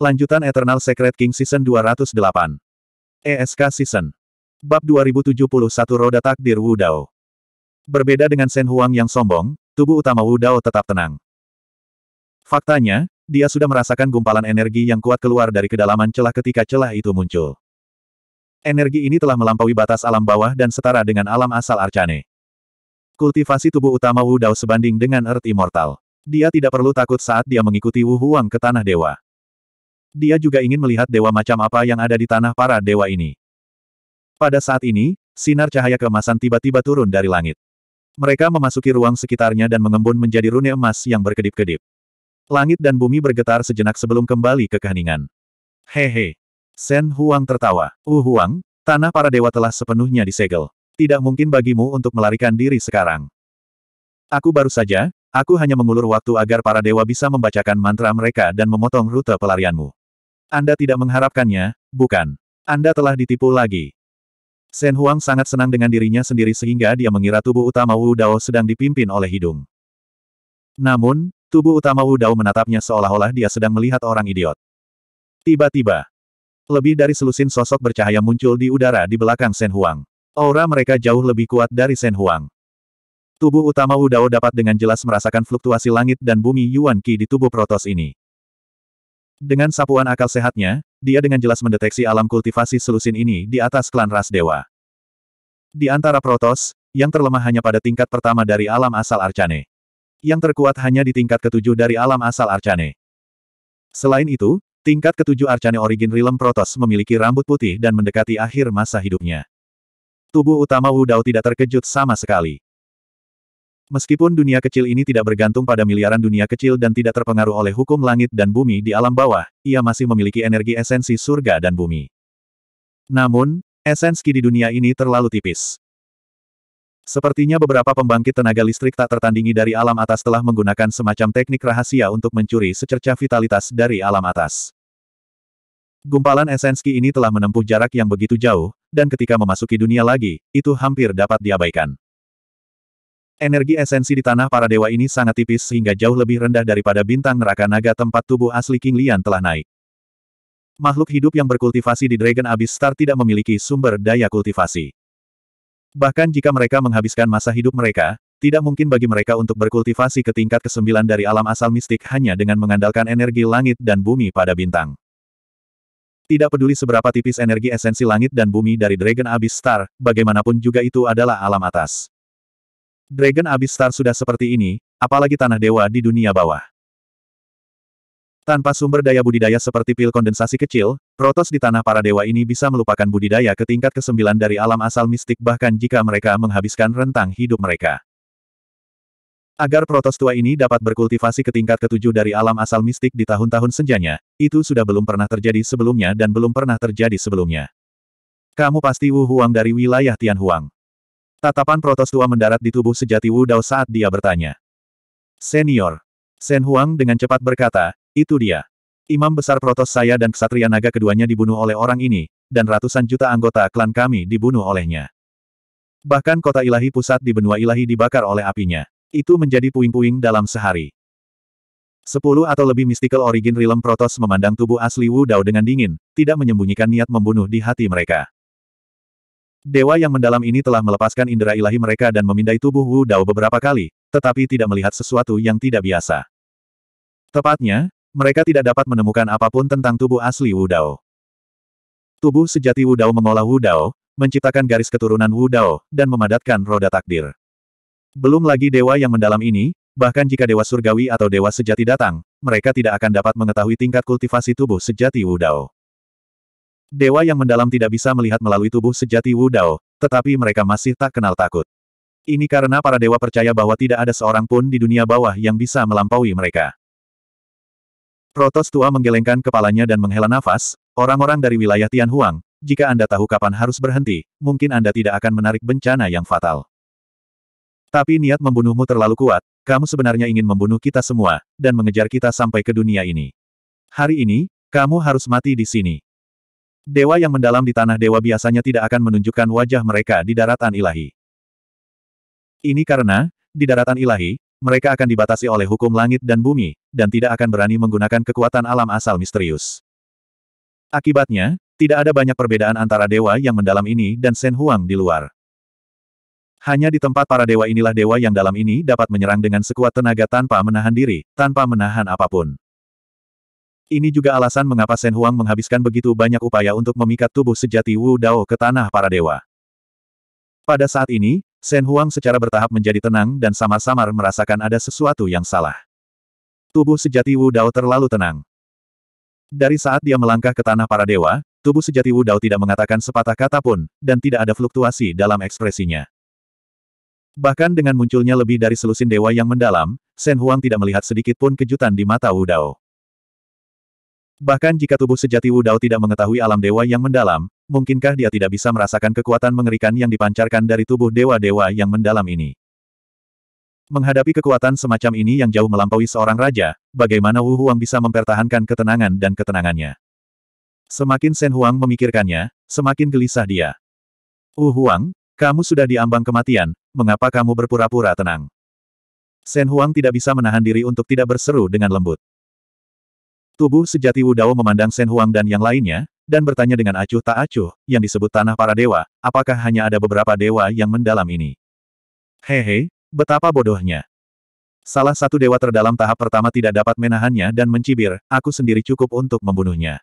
Lanjutan Eternal Secret King Season 208. ESK Season. Bab 2071 Roda Takdir Wu Dao. Berbeda dengan Shen Huang yang sombong, tubuh utama Wu Dao tetap tenang. Faktanya, dia sudah merasakan gumpalan energi yang kuat keluar dari kedalaman celah ketika celah itu muncul. Energi ini telah melampaui batas alam bawah dan setara dengan alam asal Arcane. Kultivasi tubuh utama Wu Dao sebanding dengan Earth Immortal. Dia tidak perlu takut saat dia mengikuti Wu Huang ke Tanah Dewa. Dia juga ingin melihat dewa macam apa yang ada di tanah para dewa ini. Pada saat ini, sinar cahaya keemasan tiba-tiba turun dari langit. Mereka memasuki ruang sekitarnya dan mengembun menjadi rune emas yang berkedip-kedip. Langit dan bumi bergetar sejenak sebelum kembali ke keheningan. Hehe. Sen Huang tertawa. Uh Huang, tanah para dewa telah sepenuhnya disegel. Tidak mungkin bagimu untuk melarikan diri sekarang. Aku baru saja, aku hanya mengulur waktu agar para dewa bisa membacakan mantra mereka dan memotong rute pelarianmu. Anda tidak mengharapkannya, bukan? Anda telah ditipu lagi. Shen Huang sangat senang dengan dirinya sendiri sehingga dia mengira tubuh utama Wu Dao sedang dipimpin oleh hidung. Namun, tubuh utama Wu Dao menatapnya seolah-olah dia sedang melihat orang idiot. Tiba-tiba, lebih dari selusin sosok bercahaya muncul di udara di belakang Shen Huang. Aura mereka jauh lebih kuat dari Shen Huang. Tubuh utama Wu Dao dapat dengan jelas merasakan fluktuasi langit dan bumi Yuan Qi di tubuh Protos ini. Dengan sapuan akal sehatnya, dia dengan jelas mendeteksi alam kultivasi selusin ini di atas klan ras dewa. Di antara Protos, yang terlemah hanya pada tingkat pertama dari alam asal Arcane. Yang terkuat hanya di tingkat ketujuh dari alam asal Arcane. Selain itu, tingkat ketujuh Arcane Origin Realm Protos memiliki rambut putih dan mendekati akhir masa hidupnya. Tubuh utama Wu Dao tidak terkejut sama sekali. Meskipun dunia kecil ini tidak bergantung pada miliaran dunia kecil dan tidak terpengaruh oleh hukum langit dan bumi di alam bawah, ia masih memiliki energi esensi surga dan bumi. Namun, esensi di dunia ini terlalu tipis. Sepertinya beberapa pembangkit tenaga listrik tak tertandingi dari alam atas telah menggunakan semacam teknik rahasia untuk mencuri secercah vitalitas dari alam atas. Gumpalan esensi ini telah menempuh jarak yang begitu jauh, dan ketika memasuki dunia lagi, itu hampir dapat diabaikan. Energi esensi di tanah para dewa ini sangat tipis sehingga jauh lebih rendah daripada bintang neraka naga tempat tubuh asli King Lian telah naik. Makhluk hidup yang berkultivasi di Dragon Abyss Star tidak memiliki sumber daya kultivasi. Bahkan jika mereka menghabiskan masa hidup mereka, tidak mungkin bagi mereka untuk berkultivasi ke tingkat kesembilan dari alam asal mistik hanya dengan mengandalkan energi langit dan bumi pada bintang. Tidak peduli seberapa tipis energi esensi langit dan bumi dari Dragon Abyss Star, bagaimanapun juga itu adalah alam atas. Dragon Abyss Star sudah seperti ini, apalagi tanah dewa di dunia bawah. Tanpa sumber daya budidaya seperti pil kondensasi kecil, protos di tanah para dewa ini bisa melupakan budidaya ke tingkat kesembilan dari alam asal mistik bahkan jika mereka menghabiskan rentang hidup mereka. Agar protos tua ini dapat berkultivasi ke tingkat ketujuh dari alam asal mistik di tahun-tahun senjanya, itu sudah belum pernah terjadi sebelumnya dan belum pernah terjadi sebelumnya. Kamu pasti Wu Huang dari wilayah Tian Huang. Tatapan protos tua mendarat di tubuh sejati Wu Dao saat dia bertanya. Senior. Sen Huang dengan cepat berkata, itu dia. Imam besar protos saya dan ksatria naga keduanya dibunuh oleh orang ini, dan ratusan juta anggota klan kami dibunuh olehnya. Bahkan kota ilahi pusat di benua ilahi dibakar oleh apinya. Itu menjadi puing-puing dalam sehari. Sepuluh atau lebih mystical origin realm protos memandang tubuh asli Wu Dao dengan dingin, tidak menyembunyikan niat membunuh di hati mereka. Dewa yang mendalam ini telah melepaskan indera ilahi mereka dan memindai tubuh Wu Dao beberapa kali, tetapi tidak melihat sesuatu yang tidak biasa. Tepatnya, mereka tidak dapat menemukan apapun tentang tubuh asli Wu Dao. Tubuh sejati Wu Dao mengolah Wu Dao, menciptakan garis keturunan Wu Dao, dan memadatkan roda takdir. Belum lagi dewa yang mendalam ini, bahkan jika dewa surgawi atau dewa sejati datang, mereka tidak akan dapat mengetahui tingkat kultivasi tubuh sejati Wu Dao. Dewa yang mendalam tidak bisa melihat melalui tubuh sejati Wu Dao, tetapi mereka masih tak kenal takut. Ini karena para dewa percaya bahwa tidak ada seorang pun di dunia bawah yang bisa melampaui mereka. Protos tua menggelengkan kepalanya dan menghela nafas, orang-orang dari wilayah Tianhuang, jika Anda tahu kapan harus berhenti, mungkin Anda tidak akan menarik bencana yang fatal. Tapi niat membunuhmu terlalu kuat, kamu sebenarnya ingin membunuh kita semua, dan mengejar kita sampai ke dunia ini. Hari ini, kamu harus mati di sini. Dewa yang mendalam di tanah dewa biasanya tidak akan menunjukkan wajah mereka di daratan ilahi. Ini karena, di daratan ilahi, mereka akan dibatasi oleh hukum langit dan bumi, dan tidak akan berani menggunakan kekuatan alam asal misterius. Akibatnya, tidak ada banyak perbedaan antara dewa yang mendalam ini dan Sen Huang di luar. Hanya di tempat para dewa inilah dewa yang dalam ini dapat menyerang dengan sekuat tenaga tanpa menahan diri, tanpa menahan apapun. Ini juga alasan mengapa Shen Huang menghabiskan begitu banyak upaya untuk memikat tubuh sejati Wu Dao ke tanah para dewa. Pada saat ini, Shen Huang secara bertahap menjadi tenang dan samar-samar merasakan ada sesuatu yang salah. Tubuh sejati Wu Dao terlalu tenang. Dari saat dia melangkah ke tanah para dewa, tubuh sejati Wu Dao tidak mengatakan sepatah kata pun, dan tidak ada fluktuasi dalam ekspresinya. Bahkan dengan munculnya lebih dari selusin dewa yang mendalam, Shen Huang tidak melihat sedikit pun kejutan di mata Wu Dao. Bahkan jika tubuh sejati Wu Dao tidak mengetahui alam dewa yang mendalam, mungkinkah dia tidak bisa merasakan kekuatan mengerikan yang dipancarkan dari tubuh dewa-dewa yang mendalam ini? Menghadapi kekuatan semacam ini yang jauh melampaui seorang raja, bagaimana Wu Huang bisa mempertahankan ketenangan dan ketenangannya? Semakin Shen Huang memikirkannya, semakin gelisah dia. Wu Huang, kamu sudah di ambang kematian, mengapa kamu berpura-pura tenang? Shen Huang tidak bisa menahan diri untuk tidak berseru dengan lembut. Tubuh sejati Wudao memandang Shen Huang dan yang lainnya, dan bertanya dengan acuh tak acuh, yang disebut tanah para dewa, apakah hanya ada beberapa dewa yang mendalam ini? Hehe, betapa bodohnya. Salah satu dewa terdalam tahap pertama tidak dapat menahannya dan mencibir, aku sendiri cukup untuk membunuhnya.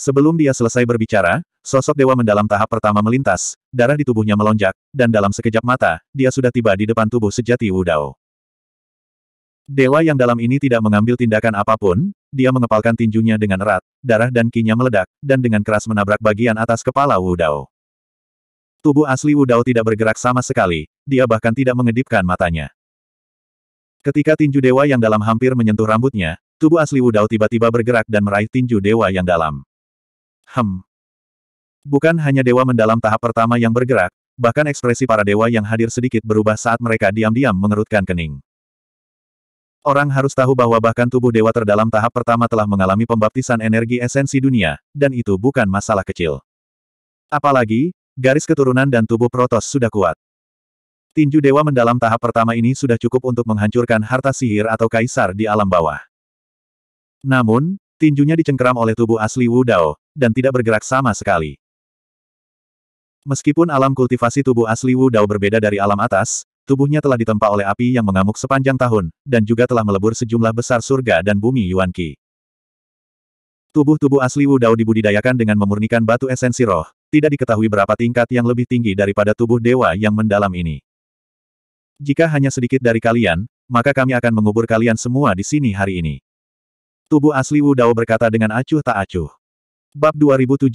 Sebelum dia selesai berbicara, sosok dewa mendalam tahap pertama melintas, darah di tubuhnya melonjak, dan dalam sekejap mata, dia sudah tiba di depan tubuh sejati Wudao. Dewa yang dalam ini tidak mengambil tindakan apapun, dia mengepalkan tinjunya dengan erat, darah dan kinya meledak, dan dengan keras menabrak bagian atas kepala Wu Dao. Tubuh asli Wu Dao tidak bergerak sama sekali, dia bahkan tidak mengedipkan matanya. Ketika tinju dewa yang dalam hampir menyentuh rambutnya, tubuh asli Wu Dao tiba-tiba bergerak dan meraih tinju dewa yang dalam. Hem. Bukan hanya dewa mendalam tahap pertama yang bergerak, bahkan ekspresi para dewa yang hadir sedikit berubah saat mereka diam-diam mengerutkan kening. Orang harus tahu bahwa bahkan tubuh dewa terdalam tahap pertama telah mengalami pembaptisan energi esensi dunia, dan itu bukan masalah kecil. Apalagi, garis keturunan dan tubuh Protos sudah kuat. Tinju dewa mendalam tahap pertama ini sudah cukup untuk menghancurkan harta sihir atau kaisar di alam bawah. Namun, tinjunya dicengkeram oleh tubuh asli Wu Dao, dan tidak bergerak sama sekali. Meskipun alam kultivasi tubuh asli Wu Dao berbeda dari alam atas, Tubuhnya telah ditempa oleh api yang mengamuk sepanjang tahun, dan juga telah melebur sejumlah besar surga dan bumi Yuan Qi. Tubuh-tubuh asli Wu Dao dibudidayakan dengan memurnikan batu esensi roh, tidak diketahui berapa tingkat yang lebih tinggi daripada tubuh dewa yang mendalam ini. Jika hanya sedikit dari kalian, maka kami akan mengubur kalian semua di sini hari ini. Tubuh asli Wu Dao berkata dengan acuh tak acuh. Bab 2072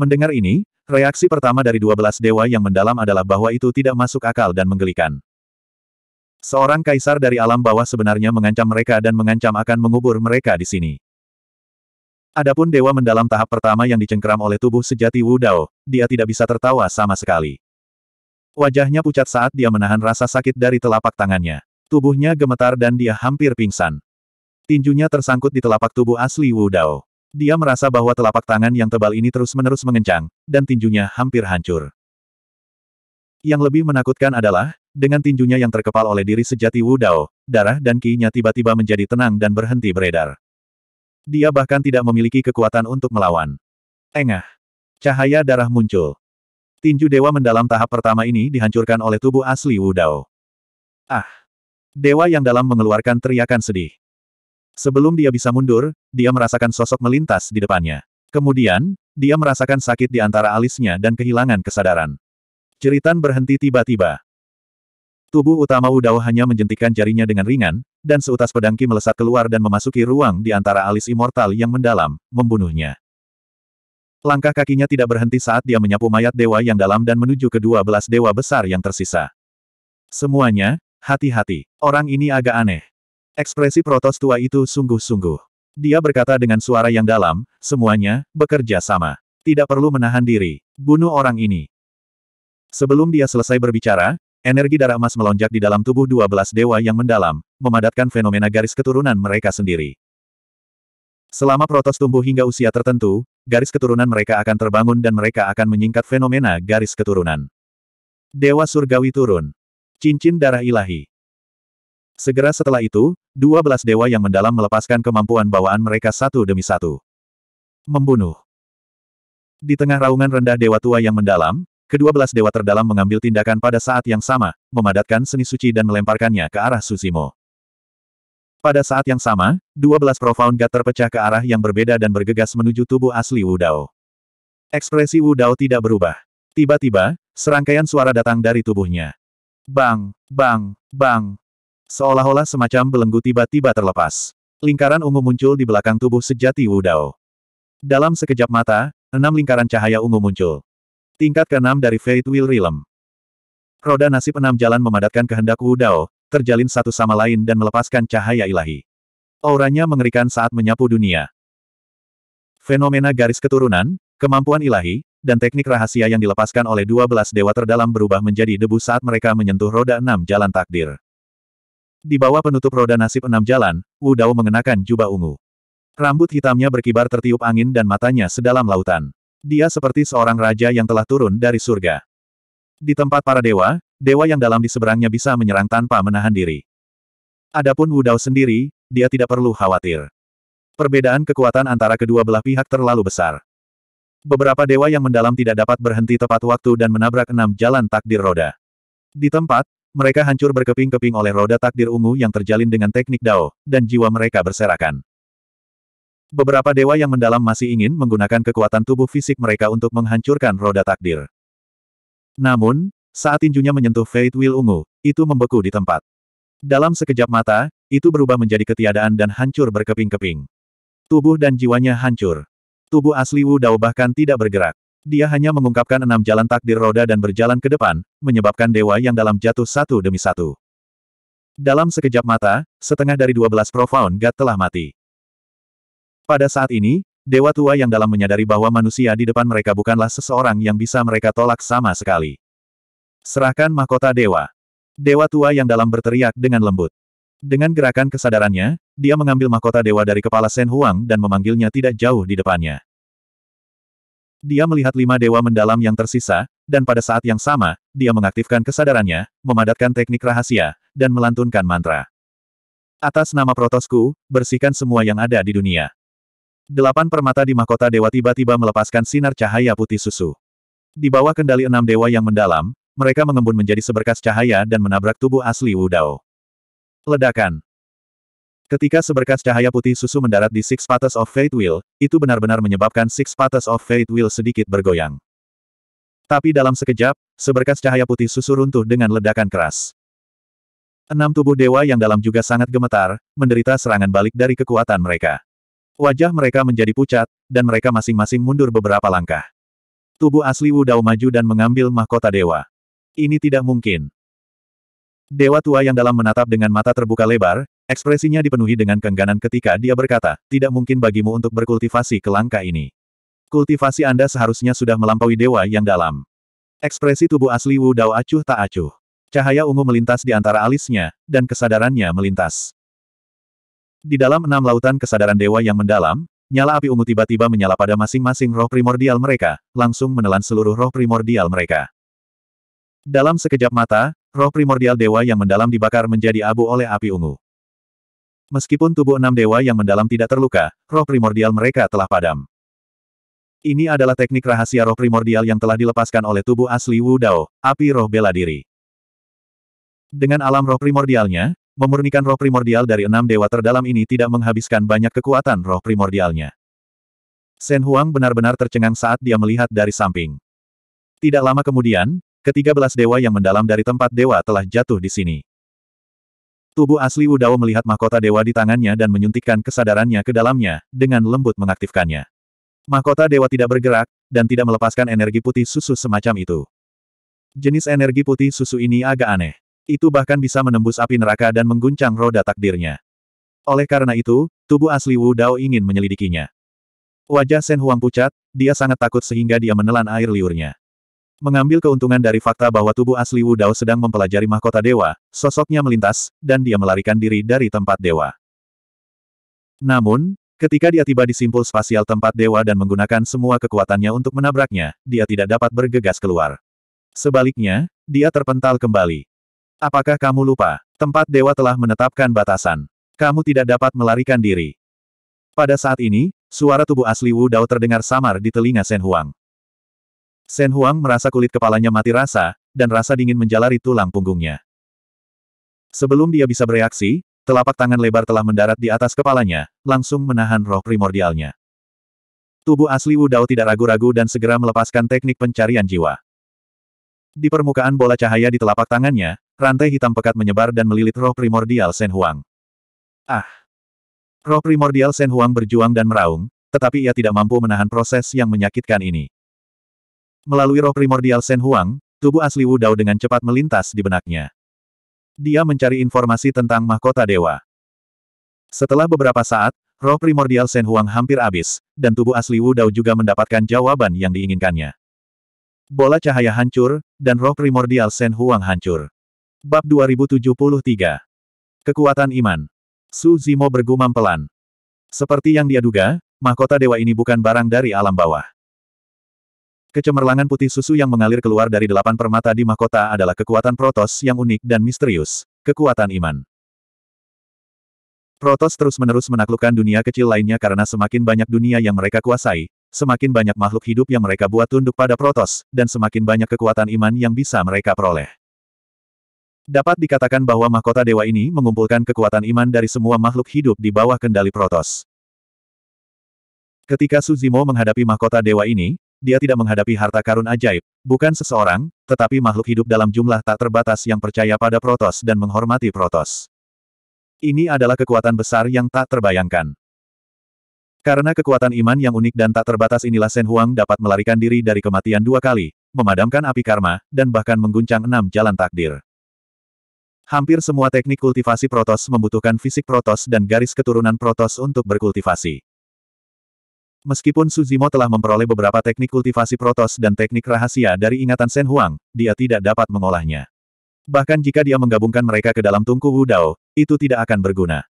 Mendengar ini, Reaksi pertama dari 12 dewa yang mendalam adalah bahwa itu tidak masuk akal dan menggelikan. Seorang kaisar dari alam bawah sebenarnya mengancam mereka dan mengancam akan mengubur mereka di sini. Adapun dewa mendalam tahap pertama yang dicengkram oleh tubuh sejati Wu Dao, dia tidak bisa tertawa sama sekali. Wajahnya pucat saat dia menahan rasa sakit dari telapak tangannya. Tubuhnya gemetar dan dia hampir pingsan. Tinjunya tersangkut di telapak tubuh asli Wu Dao. Dia merasa bahwa telapak tangan yang tebal ini terus-menerus mengencang, dan tinjunya hampir hancur. Yang lebih menakutkan adalah, dengan tinjunya yang terkepal oleh diri sejati Wu Dao, darah dan ki tiba-tiba menjadi tenang dan berhenti beredar. Dia bahkan tidak memiliki kekuatan untuk melawan. Engah. Cahaya darah muncul. Tinju dewa mendalam tahap pertama ini dihancurkan oleh tubuh asli Wu Dao. Ah! Dewa yang dalam mengeluarkan teriakan sedih. Sebelum dia bisa mundur, dia merasakan sosok melintas di depannya. Kemudian, dia merasakan sakit di antara alisnya dan kehilangan kesadaran. Ceritan berhenti tiba-tiba. Tubuh utama Udao hanya menjentikan jarinya dengan ringan, dan seutas pedangki melesat keluar dan memasuki ruang di antara alis immortal yang mendalam, membunuhnya. Langkah kakinya tidak berhenti saat dia menyapu mayat dewa yang dalam dan menuju ke dua belas dewa besar yang tersisa. Semuanya, hati-hati, orang ini agak aneh. Ekspresi Protos tua itu sungguh-sungguh. Dia berkata dengan suara yang dalam, semuanya, bekerja sama. Tidak perlu menahan diri. Bunuh orang ini. Sebelum dia selesai berbicara, energi darah emas melonjak di dalam tubuh 12 dewa yang mendalam, memadatkan fenomena garis keturunan mereka sendiri. Selama protos tumbuh hingga usia tertentu, garis keturunan mereka akan terbangun dan mereka akan menyingkat fenomena garis keturunan. Dewa surgawi turun. Cincin darah ilahi. Segera setelah itu, dua belas dewa yang mendalam melepaskan kemampuan bawaan mereka satu demi satu. Membunuh. Di tengah raungan rendah dewa tua yang mendalam, kedua belas dewa terdalam mengambil tindakan pada saat yang sama, memadatkan seni suci dan melemparkannya ke arah Suzimo. Pada saat yang sama, dua belas profound God terpecah ke arah yang berbeda dan bergegas menuju tubuh asli Wudao. Ekspresi Wudao tidak berubah. Tiba-tiba, serangkaian suara datang dari tubuhnya. Bang, bang, bang, Seolah-olah semacam belenggu tiba-tiba terlepas. Lingkaran ungu muncul di belakang tubuh sejati Wu Dao. Dalam sekejap mata, enam lingkaran cahaya ungu muncul. Tingkat keenam dari Fate Will Realm. Roda nasib enam jalan memadatkan kehendak Wu Dao, terjalin satu sama lain dan melepaskan cahaya ilahi. Auranya mengerikan saat menyapu dunia. Fenomena garis keturunan, kemampuan ilahi, dan teknik rahasia yang dilepaskan oleh dua belas dewa terdalam berubah menjadi debu saat mereka menyentuh roda enam jalan takdir. Di bawah penutup roda nasib enam jalan, Wu Dao mengenakan jubah ungu. Rambut hitamnya berkibar tertiup angin dan matanya sedalam lautan. Dia seperti seorang raja yang telah turun dari surga. Di tempat para dewa, dewa yang dalam di seberangnya bisa menyerang tanpa menahan diri. Adapun Wu Dao sendiri, dia tidak perlu khawatir. Perbedaan kekuatan antara kedua belah pihak terlalu besar. Beberapa dewa yang mendalam tidak dapat berhenti tepat waktu dan menabrak enam jalan takdir roda. Di tempat, mereka hancur berkeping-keping oleh roda takdir ungu yang terjalin dengan teknik dao, dan jiwa mereka berserakan. Beberapa dewa yang mendalam masih ingin menggunakan kekuatan tubuh fisik mereka untuk menghancurkan roda takdir. Namun, saat tinjunya menyentuh Fate Wheel ungu, itu membeku di tempat. Dalam sekejap mata, itu berubah menjadi ketiadaan dan hancur berkeping-keping. Tubuh dan jiwanya hancur. Tubuh asli Wu Dao bahkan tidak bergerak. Dia hanya mengungkapkan enam jalan takdir roda dan berjalan ke depan, menyebabkan dewa yang dalam jatuh satu demi satu. Dalam sekejap mata, setengah dari dua belas profound God telah mati. Pada saat ini, dewa tua yang dalam menyadari bahwa manusia di depan mereka bukanlah seseorang yang bisa mereka tolak sama sekali. Serahkan mahkota dewa. Dewa tua yang dalam berteriak dengan lembut. Dengan gerakan kesadarannya, dia mengambil mahkota dewa dari kepala Sen Huang dan memanggilnya tidak jauh di depannya. Dia melihat lima dewa mendalam yang tersisa, dan pada saat yang sama, dia mengaktifkan kesadarannya, memadatkan teknik rahasia, dan melantunkan mantra. Atas nama protosku, bersihkan semua yang ada di dunia. Delapan permata di mahkota dewa tiba-tiba melepaskan sinar cahaya putih susu. Di bawah kendali enam dewa yang mendalam, mereka mengembun menjadi seberkas cahaya dan menabrak tubuh asli Wudao. Ledakan. Ketika seberkas cahaya putih susu mendarat di Six Paths of Fate Wheel, itu benar-benar menyebabkan Six Paths of Fate Wheel sedikit bergoyang. Tapi dalam sekejap, seberkas cahaya putih susu runtuh dengan ledakan keras. Enam tubuh dewa yang dalam juga sangat gemetar, menderita serangan balik dari kekuatan mereka. Wajah mereka menjadi pucat, dan mereka masing-masing mundur beberapa langkah. Tubuh asli Wu Dao maju dan mengambil mahkota dewa. Ini tidak mungkin. Dewa tua yang dalam menatap dengan mata terbuka lebar, Ekspresinya dipenuhi dengan kengganan ketika dia berkata, tidak mungkin bagimu untuk berkultivasi ke langkah ini. Kultivasi Anda seharusnya sudah melampaui dewa yang dalam. Ekspresi tubuh asli Wu Dao acuh tak acuh. Cahaya ungu melintas di antara alisnya, dan kesadarannya melintas. Di dalam enam lautan kesadaran dewa yang mendalam, nyala api ungu tiba-tiba menyala pada masing-masing roh primordial mereka, langsung menelan seluruh roh primordial mereka. Dalam sekejap mata, roh primordial dewa yang mendalam dibakar menjadi abu oleh api ungu. Meskipun tubuh enam dewa yang mendalam tidak terluka, roh primordial mereka telah padam. Ini adalah teknik rahasia roh primordial yang telah dilepaskan oleh tubuh asli Wu Dao, api roh bela diri. Dengan alam roh primordialnya, memurnikan roh primordial dari enam dewa terdalam ini tidak menghabiskan banyak kekuatan roh primordialnya. Shen Huang benar-benar tercengang saat dia melihat dari samping. Tidak lama kemudian, ketiga belas dewa yang mendalam dari tempat dewa telah jatuh di sini. Tubuh asli Wu Dao melihat mahkota dewa di tangannya dan menyuntikkan kesadarannya ke dalamnya, dengan lembut mengaktifkannya. Mahkota dewa tidak bergerak, dan tidak melepaskan energi putih susu semacam itu. Jenis energi putih susu ini agak aneh. Itu bahkan bisa menembus api neraka dan mengguncang roda takdirnya. Oleh karena itu, tubuh asli Wu Dao ingin menyelidikinya. Wajah Shen Huang pucat, dia sangat takut sehingga dia menelan air liurnya. Mengambil keuntungan dari fakta bahwa tubuh asli Wu Dao sedang mempelajari mahkota dewa, sosoknya melintas, dan dia melarikan diri dari tempat dewa. Namun, ketika dia tiba di simpul spasial tempat dewa dan menggunakan semua kekuatannya untuk menabraknya, dia tidak dapat bergegas keluar. Sebaliknya, dia terpental kembali. Apakah kamu lupa? Tempat dewa telah menetapkan batasan. Kamu tidak dapat melarikan diri. Pada saat ini, suara tubuh asli Wu Dao terdengar samar di telinga Sen Huang. Sen Huang merasa kulit kepalanya mati rasa, dan rasa dingin menjalari tulang punggungnya. Sebelum dia bisa bereaksi, telapak tangan lebar telah mendarat di atas kepalanya, langsung menahan roh primordialnya. Tubuh asli Wu Dao tidak ragu-ragu dan segera melepaskan teknik pencarian jiwa. Di permukaan bola cahaya di telapak tangannya, rantai hitam pekat menyebar dan melilit roh primordial Sen Huang. Ah! Roh primordial Sen Huang berjuang dan meraung, tetapi ia tidak mampu menahan proses yang menyakitkan ini. Melalui roh primordial Shen Huang, tubuh asli Wu Dao dengan cepat melintas di benaknya. Dia mencari informasi tentang mahkota dewa. Setelah beberapa saat, roh primordial Shen Huang hampir habis, dan tubuh asli Wu Dao juga mendapatkan jawaban yang diinginkannya. Bola cahaya hancur, dan roh primordial Shen Huang hancur. Bab 2073 Kekuatan Iman Su Zimo bergumam pelan. Seperti yang dia duga, mahkota dewa ini bukan barang dari alam bawah. Kecemerlangan putih susu yang mengalir keluar dari delapan permata di mahkota adalah kekuatan Protos yang unik dan misterius, kekuatan iman. Protos terus-menerus menaklukkan dunia kecil lainnya karena semakin banyak dunia yang mereka kuasai, semakin banyak makhluk hidup yang mereka buat tunduk pada Protos, dan semakin banyak kekuatan iman yang bisa mereka peroleh. Dapat dikatakan bahwa mahkota dewa ini mengumpulkan kekuatan iman dari semua makhluk hidup di bawah kendali Protos. Ketika Suzimo menghadapi mahkota dewa ini, dia tidak menghadapi harta karun ajaib, bukan seseorang, tetapi makhluk hidup dalam jumlah tak terbatas yang percaya pada Protos dan menghormati Protos. Ini adalah kekuatan besar yang tak terbayangkan. Karena kekuatan iman yang unik dan tak terbatas inilah Sen Huang dapat melarikan diri dari kematian dua kali, memadamkan api karma, dan bahkan mengguncang enam jalan takdir. Hampir semua teknik kultivasi protos membutuhkan fisik protos dan garis keturunan protos untuk berkultivasi. Meskipun Suzimo telah memperoleh beberapa teknik kultivasi protos dan teknik rahasia dari ingatan Shen Huang, dia tidak dapat mengolahnya. Bahkan jika dia menggabungkan mereka ke dalam tungku Wudao, itu tidak akan berguna.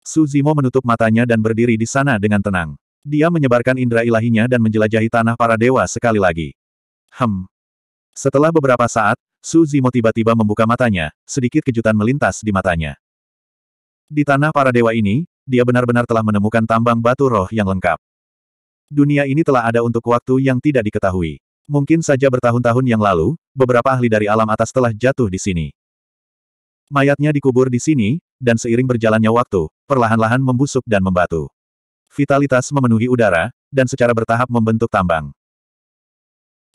Suzimo menutup matanya dan berdiri di sana dengan tenang. Dia menyebarkan indera ilahinya dan menjelajahi tanah para dewa sekali lagi. Hem. Setelah beberapa saat, Suzimo tiba-tiba membuka matanya, sedikit kejutan melintas di matanya. Di tanah para dewa ini, dia benar-benar telah menemukan tambang batu roh yang lengkap. Dunia ini telah ada untuk waktu yang tidak diketahui. Mungkin saja bertahun-tahun yang lalu, beberapa ahli dari alam atas telah jatuh di sini. Mayatnya dikubur di sini, dan seiring berjalannya waktu, perlahan-lahan membusuk dan membatu. Vitalitas memenuhi udara, dan secara bertahap membentuk tambang.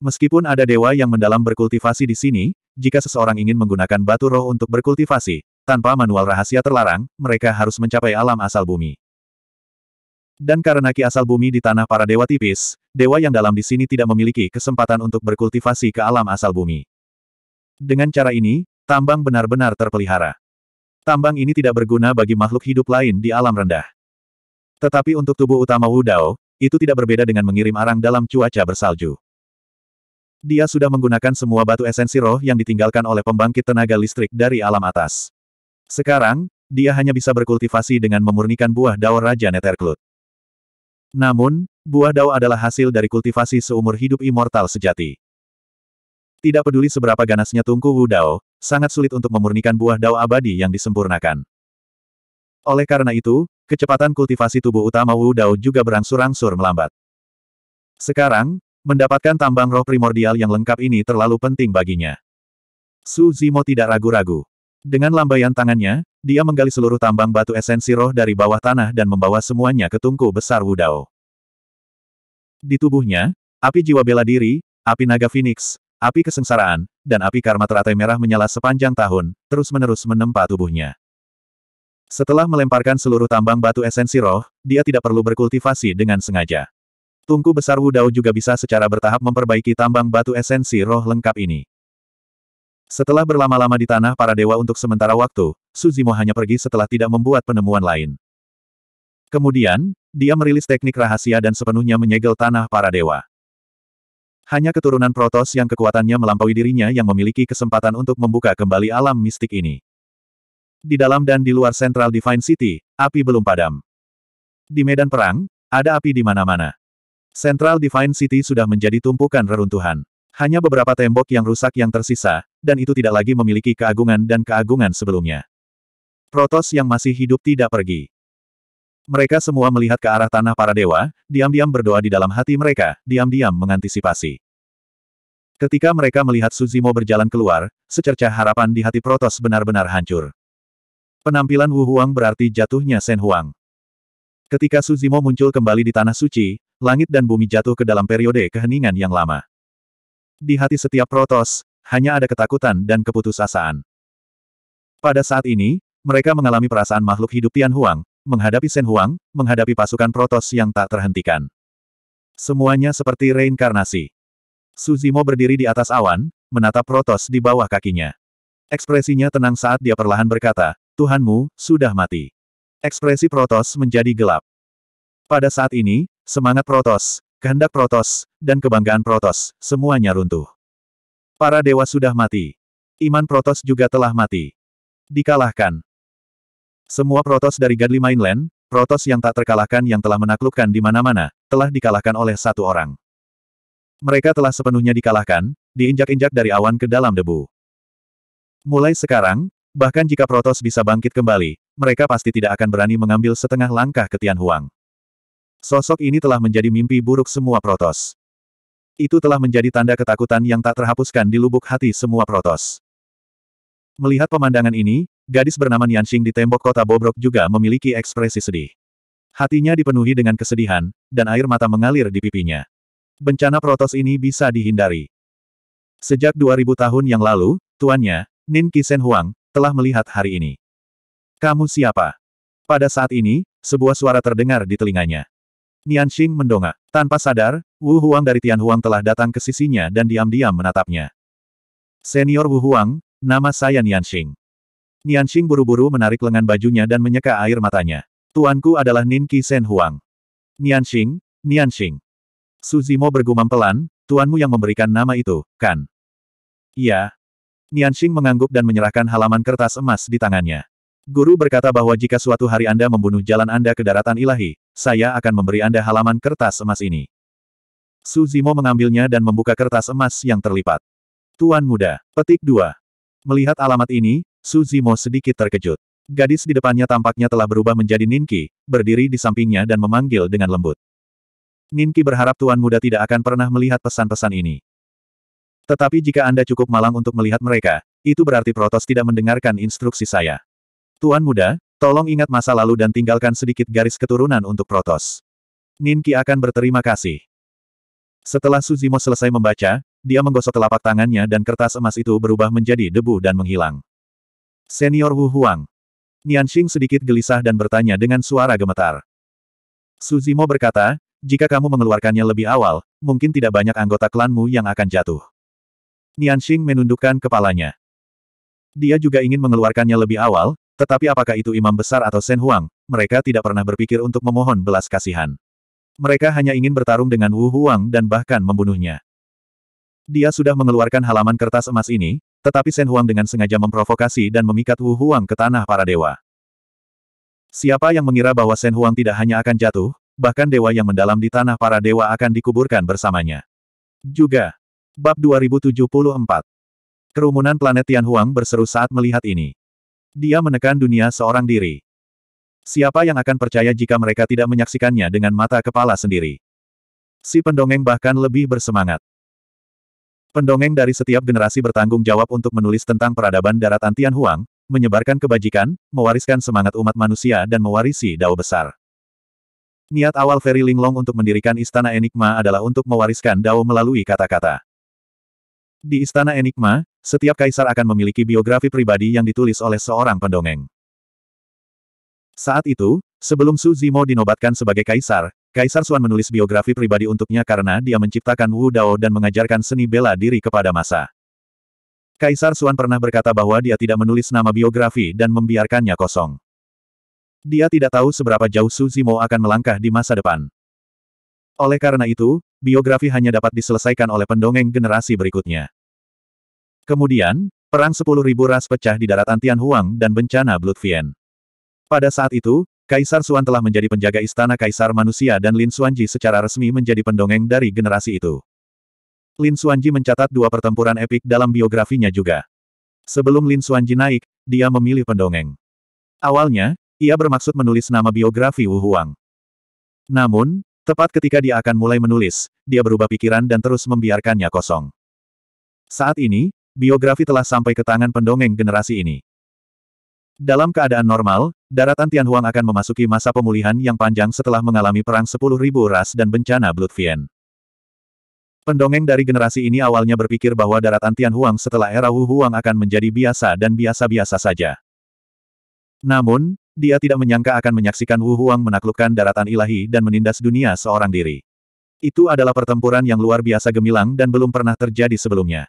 Meskipun ada dewa yang mendalam berkultivasi di sini, jika seseorang ingin menggunakan batu roh untuk berkultivasi, tanpa manual rahasia terlarang, mereka harus mencapai alam asal bumi. Dan karena ki asal bumi di tanah para dewa tipis, dewa yang dalam di sini tidak memiliki kesempatan untuk berkultivasi ke alam asal bumi. Dengan cara ini, tambang benar-benar terpelihara. Tambang ini tidak berguna bagi makhluk hidup lain di alam rendah. Tetapi untuk tubuh utama Wu Dao, itu tidak berbeda dengan mengirim arang dalam cuaca bersalju. Dia sudah menggunakan semua batu esensi roh yang ditinggalkan oleh pembangkit tenaga listrik dari alam atas. Sekarang, dia hanya bisa berkultivasi dengan memurnikan buah daur Raja Neterklut. Namun, buah dao adalah hasil dari kultivasi seumur hidup immortal sejati. Tidak peduli seberapa ganasnya tungku Wu Dao, sangat sulit untuk memurnikan buah dao abadi yang disempurnakan. Oleh karena itu, kecepatan kultivasi tubuh utama Wu Dao juga berangsur-angsur melambat. Sekarang, mendapatkan tambang roh primordial yang lengkap ini terlalu penting baginya. Su Zimo tidak ragu-ragu. Dengan lambaian tangannya, dia menggali seluruh tambang batu esensi roh dari bawah tanah dan membawa semuanya ke tungku besar Wudao. Di tubuhnya, api jiwa bela diri, api naga phoenix, api kesengsaraan, dan api karma teratai merah menyala sepanjang tahun, terus-menerus menempa tubuhnya. Setelah melemparkan seluruh tambang batu esensi roh, dia tidak perlu berkultivasi dengan sengaja. Tungku besar Wudao juga bisa secara bertahap memperbaiki tambang batu esensi roh lengkap ini. Setelah berlama-lama di tanah para dewa untuk sementara waktu, Suzimo hanya pergi setelah tidak membuat penemuan lain. Kemudian, dia merilis teknik rahasia dan sepenuhnya menyegel tanah para dewa. Hanya keturunan Protos yang kekuatannya melampaui dirinya yang memiliki kesempatan untuk membuka kembali alam mistik ini. Di dalam dan di luar Central Divine City, api belum padam. Di medan perang, ada api di mana-mana. Central Divine City sudah menjadi tumpukan reruntuhan. Hanya beberapa tembok yang rusak yang tersisa, dan itu tidak lagi memiliki keagungan dan keagungan sebelumnya. Protos yang masih hidup tidak pergi. Mereka semua melihat ke arah tanah para dewa, diam-diam berdoa di dalam hati mereka, diam-diam mengantisipasi. Ketika mereka melihat Suzimo berjalan keluar, secercah harapan di hati Protos benar-benar hancur. Penampilan Wu Huang berarti jatuhnya Sen Huang. Ketika Suzimo muncul kembali di Tanah Suci, langit dan bumi jatuh ke dalam periode keheningan yang lama. Di hati setiap Protos, hanya ada ketakutan dan keputusasaan. Pada saat ini, mereka mengalami perasaan makhluk hidup Tian Huang, menghadapi Sen Huang, menghadapi pasukan Protos yang tak terhentikan. Semuanya seperti reinkarnasi. Suzimo berdiri di atas awan, menatap Protos di bawah kakinya. Ekspresinya tenang saat dia perlahan berkata, Tuhanmu, sudah mati. Ekspresi Protos menjadi gelap. Pada saat ini, semangat Protos, kehendak Protos, dan kebanggaan Protos, semuanya runtuh. Para dewa sudah mati. Iman Protos juga telah mati. Dikalahkan. Semua Protos dari Godly Mainland, Protos yang tak terkalahkan yang telah menaklukkan di mana-mana, telah dikalahkan oleh satu orang. Mereka telah sepenuhnya dikalahkan, diinjak-injak dari awan ke dalam debu. Mulai sekarang, bahkan jika Protos bisa bangkit kembali, mereka pasti tidak akan berani mengambil setengah langkah ke Tianhuang. Sosok ini telah menjadi mimpi buruk semua Protos. Itu telah menjadi tanda ketakutan yang tak terhapuskan di lubuk hati semua Protos. Melihat pemandangan ini, gadis bernama Nianxing di tembok kota Bobrok juga memiliki ekspresi sedih. Hatinya dipenuhi dengan kesedihan, dan air mata mengalir di pipinya. Bencana Protos ini bisa dihindari. Sejak 2000 tahun yang lalu, tuannya, Nin Kisen Huang, telah melihat hari ini. Kamu siapa? Pada saat ini, sebuah suara terdengar di telinganya. Nian Xing mendongak. Tanpa sadar, Wu Huang dari Tian Huang telah datang ke sisinya dan diam-diam menatapnya. Senior Wu Huang, nama saya Nian Nian Xing buru-buru menarik lengan bajunya dan menyeka air matanya. Tuanku adalah Nin Qi Sen Huang. Xing. Su Zimo bergumam pelan, tuanmu yang memberikan nama itu, kan? Iya. Xing mengangguk dan menyerahkan halaman kertas emas di tangannya. Guru berkata bahwa jika suatu hari Anda membunuh jalan Anda ke daratan ilahi, saya akan memberi Anda halaman kertas emas ini. Su Zimo mengambilnya dan membuka kertas emas yang terlipat. Tuan muda, petik dua. Melihat alamat ini, Su Zimo sedikit terkejut. Gadis di depannya tampaknya telah berubah menjadi Ninki, berdiri di sampingnya dan memanggil dengan lembut. Ninki berharap Tuan muda tidak akan pernah melihat pesan-pesan ini. Tetapi jika Anda cukup malang untuk melihat mereka, itu berarti Protos tidak mendengarkan instruksi saya. Tuan muda, Tolong ingat masa lalu dan tinggalkan sedikit garis keturunan untuk Protos. Ninki akan berterima kasih. Setelah Suzimo selesai membaca, dia menggosok telapak tangannya dan kertas emas itu berubah menjadi debu dan menghilang. Senior Wu Huang. Nianxing sedikit gelisah dan bertanya dengan suara gemetar. Suzimo berkata, jika kamu mengeluarkannya lebih awal, mungkin tidak banyak anggota klanmu yang akan jatuh. Nianxing menundukkan kepalanya. Dia juga ingin mengeluarkannya lebih awal, tetapi apakah itu imam besar atau Shen Huang, mereka tidak pernah berpikir untuk memohon belas kasihan. Mereka hanya ingin bertarung dengan Wu Huang dan bahkan membunuhnya. Dia sudah mengeluarkan halaman kertas emas ini, tetapi Shen Huang dengan sengaja memprovokasi dan memikat Wu Huang ke tanah para dewa. Siapa yang mengira bahwa Shen Huang tidak hanya akan jatuh, bahkan dewa yang mendalam di tanah para dewa akan dikuburkan bersamanya. Juga, bab 2074. Kerumunan planet Huang berseru saat melihat ini. Dia menekan dunia seorang diri. Siapa yang akan percaya jika mereka tidak menyaksikannya dengan mata kepala sendiri? Si pendongeng bahkan lebih bersemangat. Pendongeng dari setiap generasi bertanggung jawab untuk menulis tentang peradaban darat Antian Huang, menyebarkan kebajikan, mewariskan semangat umat manusia dan mewarisi dao besar. Niat awal Ferry Linglong untuk mendirikan Istana Enigma adalah untuk mewariskan dao melalui kata-kata. Di Istana Enigma, setiap kaisar akan memiliki biografi pribadi yang ditulis oleh seorang pendongeng. Saat itu, sebelum Su Zimo dinobatkan sebagai kaisar, Kaisar Suan menulis biografi pribadi untuknya karena dia menciptakan Wu Dao dan mengajarkan seni bela diri kepada masa. Kaisar Suan pernah berkata bahwa dia tidak menulis nama biografi dan membiarkannya kosong. Dia tidak tahu seberapa jauh Su Zimo akan melangkah di masa depan. Oleh karena itu, biografi hanya dapat diselesaikan oleh pendongeng generasi berikutnya. Kemudian, perang sepuluh ribu ras pecah di daratan Tianhuang dan bencana Blood Pada saat itu, Kaisar Suan telah menjadi penjaga istana Kaisar Manusia dan Lin Xuanji secara resmi menjadi pendongeng dari generasi itu. Lin Xuanji mencatat dua pertempuran epik dalam biografinya juga. Sebelum Lin Xuanji naik, dia memilih pendongeng. Awalnya, ia bermaksud menulis nama biografi Wu Huang. Namun, tepat ketika dia akan mulai menulis, dia berubah pikiran dan terus membiarkannya kosong. Saat ini, biografi telah sampai ke tangan pendongeng generasi ini. Dalam keadaan normal, daratan Tianhuang akan memasuki masa pemulihan yang panjang setelah mengalami perang 10.000 ras dan bencana Bloodfien. Pendongeng dari generasi ini awalnya berpikir bahwa daratan Tianhuang setelah era Wu Huang akan menjadi biasa dan biasa-biasa saja. Namun, dia tidak menyangka akan menyaksikan Wu Huang menaklukkan daratan ilahi dan menindas dunia seorang diri. Itu adalah pertempuran yang luar biasa gemilang dan belum pernah terjadi sebelumnya.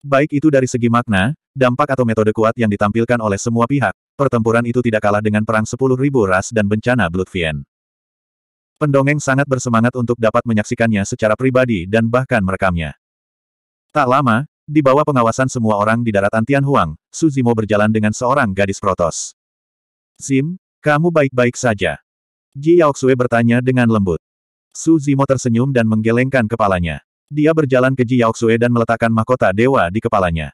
Baik itu dari segi makna, dampak atau metode kuat yang ditampilkan oleh semua pihak, pertempuran itu tidak kalah dengan perang 10.000 ras dan bencana Bloodvien. Pendongeng sangat bersemangat untuk dapat menyaksikannya secara pribadi dan bahkan merekamnya. Tak lama, di bawah pengawasan semua orang di daratan Tianhuang, Suzimo berjalan dengan seorang gadis protos. Zim, kamu baik-baik saja. Ji Yaoxue bertanya dengan lembut. Su Zimo tersenyum dan menggelengkan kepalanya. Dia berjalan ke Ji Yaoxue dan meletakkan mahkota dewa di kepalanya.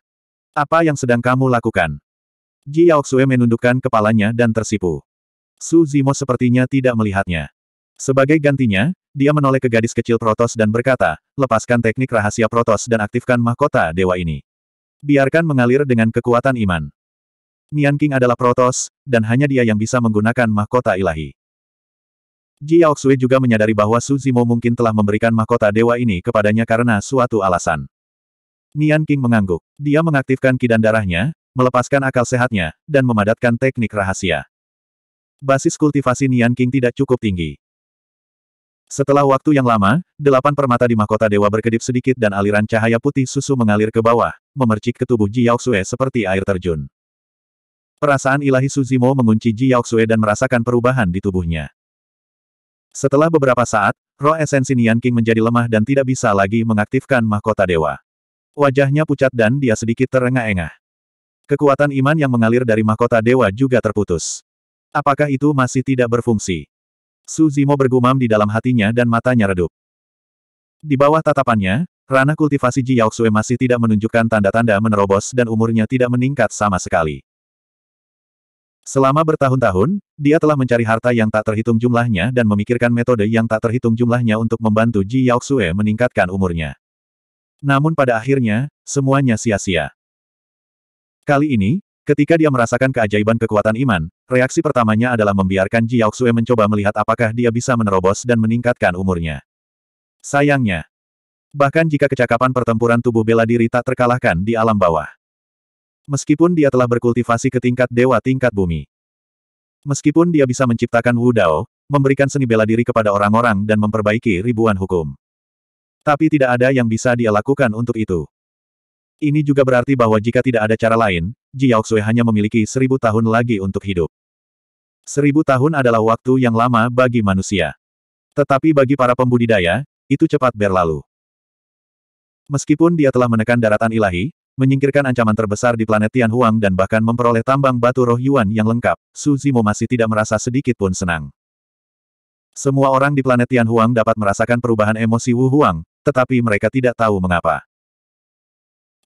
Apa yang sedang kamu lakukan? Ji Yaoxue menundukkan kepalanya dan tersipu. Su Zimo sepertinya tidak melihatnya. Sebagai gantinya, dia menoleh ke gadis kecil Protos dan berkata, lepaskan teknik rahasia Protos dan aktifkan mahkota dewa ini. Biarkan mengalir dengan kekuatan iman. Nian King adalah Protos, dan hanya dia yang bisa menggunakan mahkota ilahi. Ji Yaoxue juga menyadari bahwa Su Zimo mungkin telah memberikan mahkota dewa ini kepadanya karena suatu alasan. Nian King mengangguk. Dia mengaktifkan kidan darahnya, melepaskan akal sehatnya, dan memadatkan teknik rahasia. Basis kultivasi Nian King tidak cukup tinggi. Setelah waktu yang lama, delapan permata di mahkota dewa berkedip sedikit dan aliran cahaya putih susu mengalir ke bawah, memercik ke tubuh Ji Yaoxue seperti air terjun. Perasaan ilahi Suzimo mengunci Ji Yaoxue dan merasakan perubahan di tubuhnya. Setelah beberapa saat, roh esensi Nian King menjadi lemah dan tidak bisa lagi mengaktifkan mahkota dewa. Wajahnya pucat dan dia sedikit terengah-engah. Kekuatan iman yang mengalir dari mahkota dewa juga terputus. Apakah itu masih tidak berfungsi? Su Zimo bergumam di dalam hatinya dan matanya redup. Di bawah tatapannya, ranah kultivasi Ji Yaoxue masih tidak menunjukkan tanda-tanda menerobos dan umurnya tidak meningkat sama sekali. Selama bertahun-tahun, dia telah mencari harta yang tak terhitung jumlahnya dan memikirkan metode yang tak terhitung jumlahnya untuk membantu Ji Yaoxue meningkatkan umurnya. Namun pada akhirnya, semuanya sia-sia. Kali ini, ketika dia merasakan keajaiban kekuatan iman, reaksi pertamanya adalah membiarkan Ji Yaoxue mencoba melihat apakah dia bisa menerobos dan meningkatkan umurnya. Sayangnya, bahkan jika kecakapan pertempuran tubuh bela diri tak terkalahkan di alam bawah. Meskipun dia telah berkultivasi ke tingkat dewa tingkat bumi. Meskipun dia bisa menciptakan Wudao, memberikan seni bela diri kepada orang-orang dan memperbaiki ribuan hukum. Tapi tidak ada yang bisa dia lakukan untuk itu. Ini juga berarti bahwa jika tidak ada cara lain, Ji Xue hanya memiliki seribu tahun lagi untuk hidup. Seribu tahun adalah waktu yang lama bagi manusia. Tetapi bagi para pembudidaya, itu cepat berlalu. Meskipun dia telah menekan daratan ilahi, menyingkirkan ancaman terbesar di planet Huang dan bahkan memperoleh tambang batu roh Yuan yang lengkap, Su Zimo masih tidak merasa sedikit pun senang. Semua orang di planet Huang dapat merasakan perubahan emosi Wu Huang, tetapi mereka tidak tahu mengapa.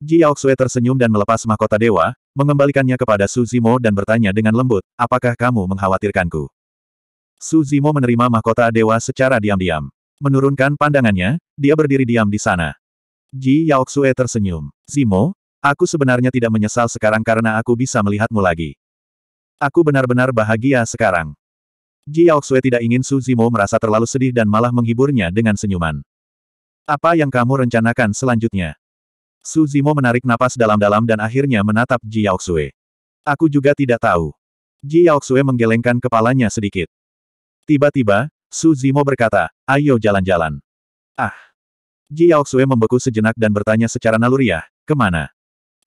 Ji Yaoxue tersenyum dan melepas mahkota dewa, mengembalikannya kepada Su Zimo dan bertanya dengan lembut, apakah kamu mengkhawatirkanku? Su Zimo menerima mahkota dewa secara diam-diam. Menurunkan pandangannya, dia berdiri diam di sana. Ji Yaoxue tersenyum. Zimo, Aku sebenarnya tidak menyesal sekarang karena aku bisa melihatmu lagi. Aku benar-benar bahagia sekarang. Ji Yaoxue tidak ingin Su Zimo merasa terlalu sedih dan malah menghiburnya dengan senyuman. Apa yang kamu rencanakan selanjutnya? Su Zimo menarik napas dalam-dalam dan akhirnya menatap Ji Yaoxue. Aku juga tidak tahu. Ji Yaoxue menggelengkan kepalanya sedikit. Tiba-tiba, Su Zimo berkata, ayo jalan-jalan. Ah! Ji Yaoxue membeku sejenak dan bertanya secara naluriah, kemana?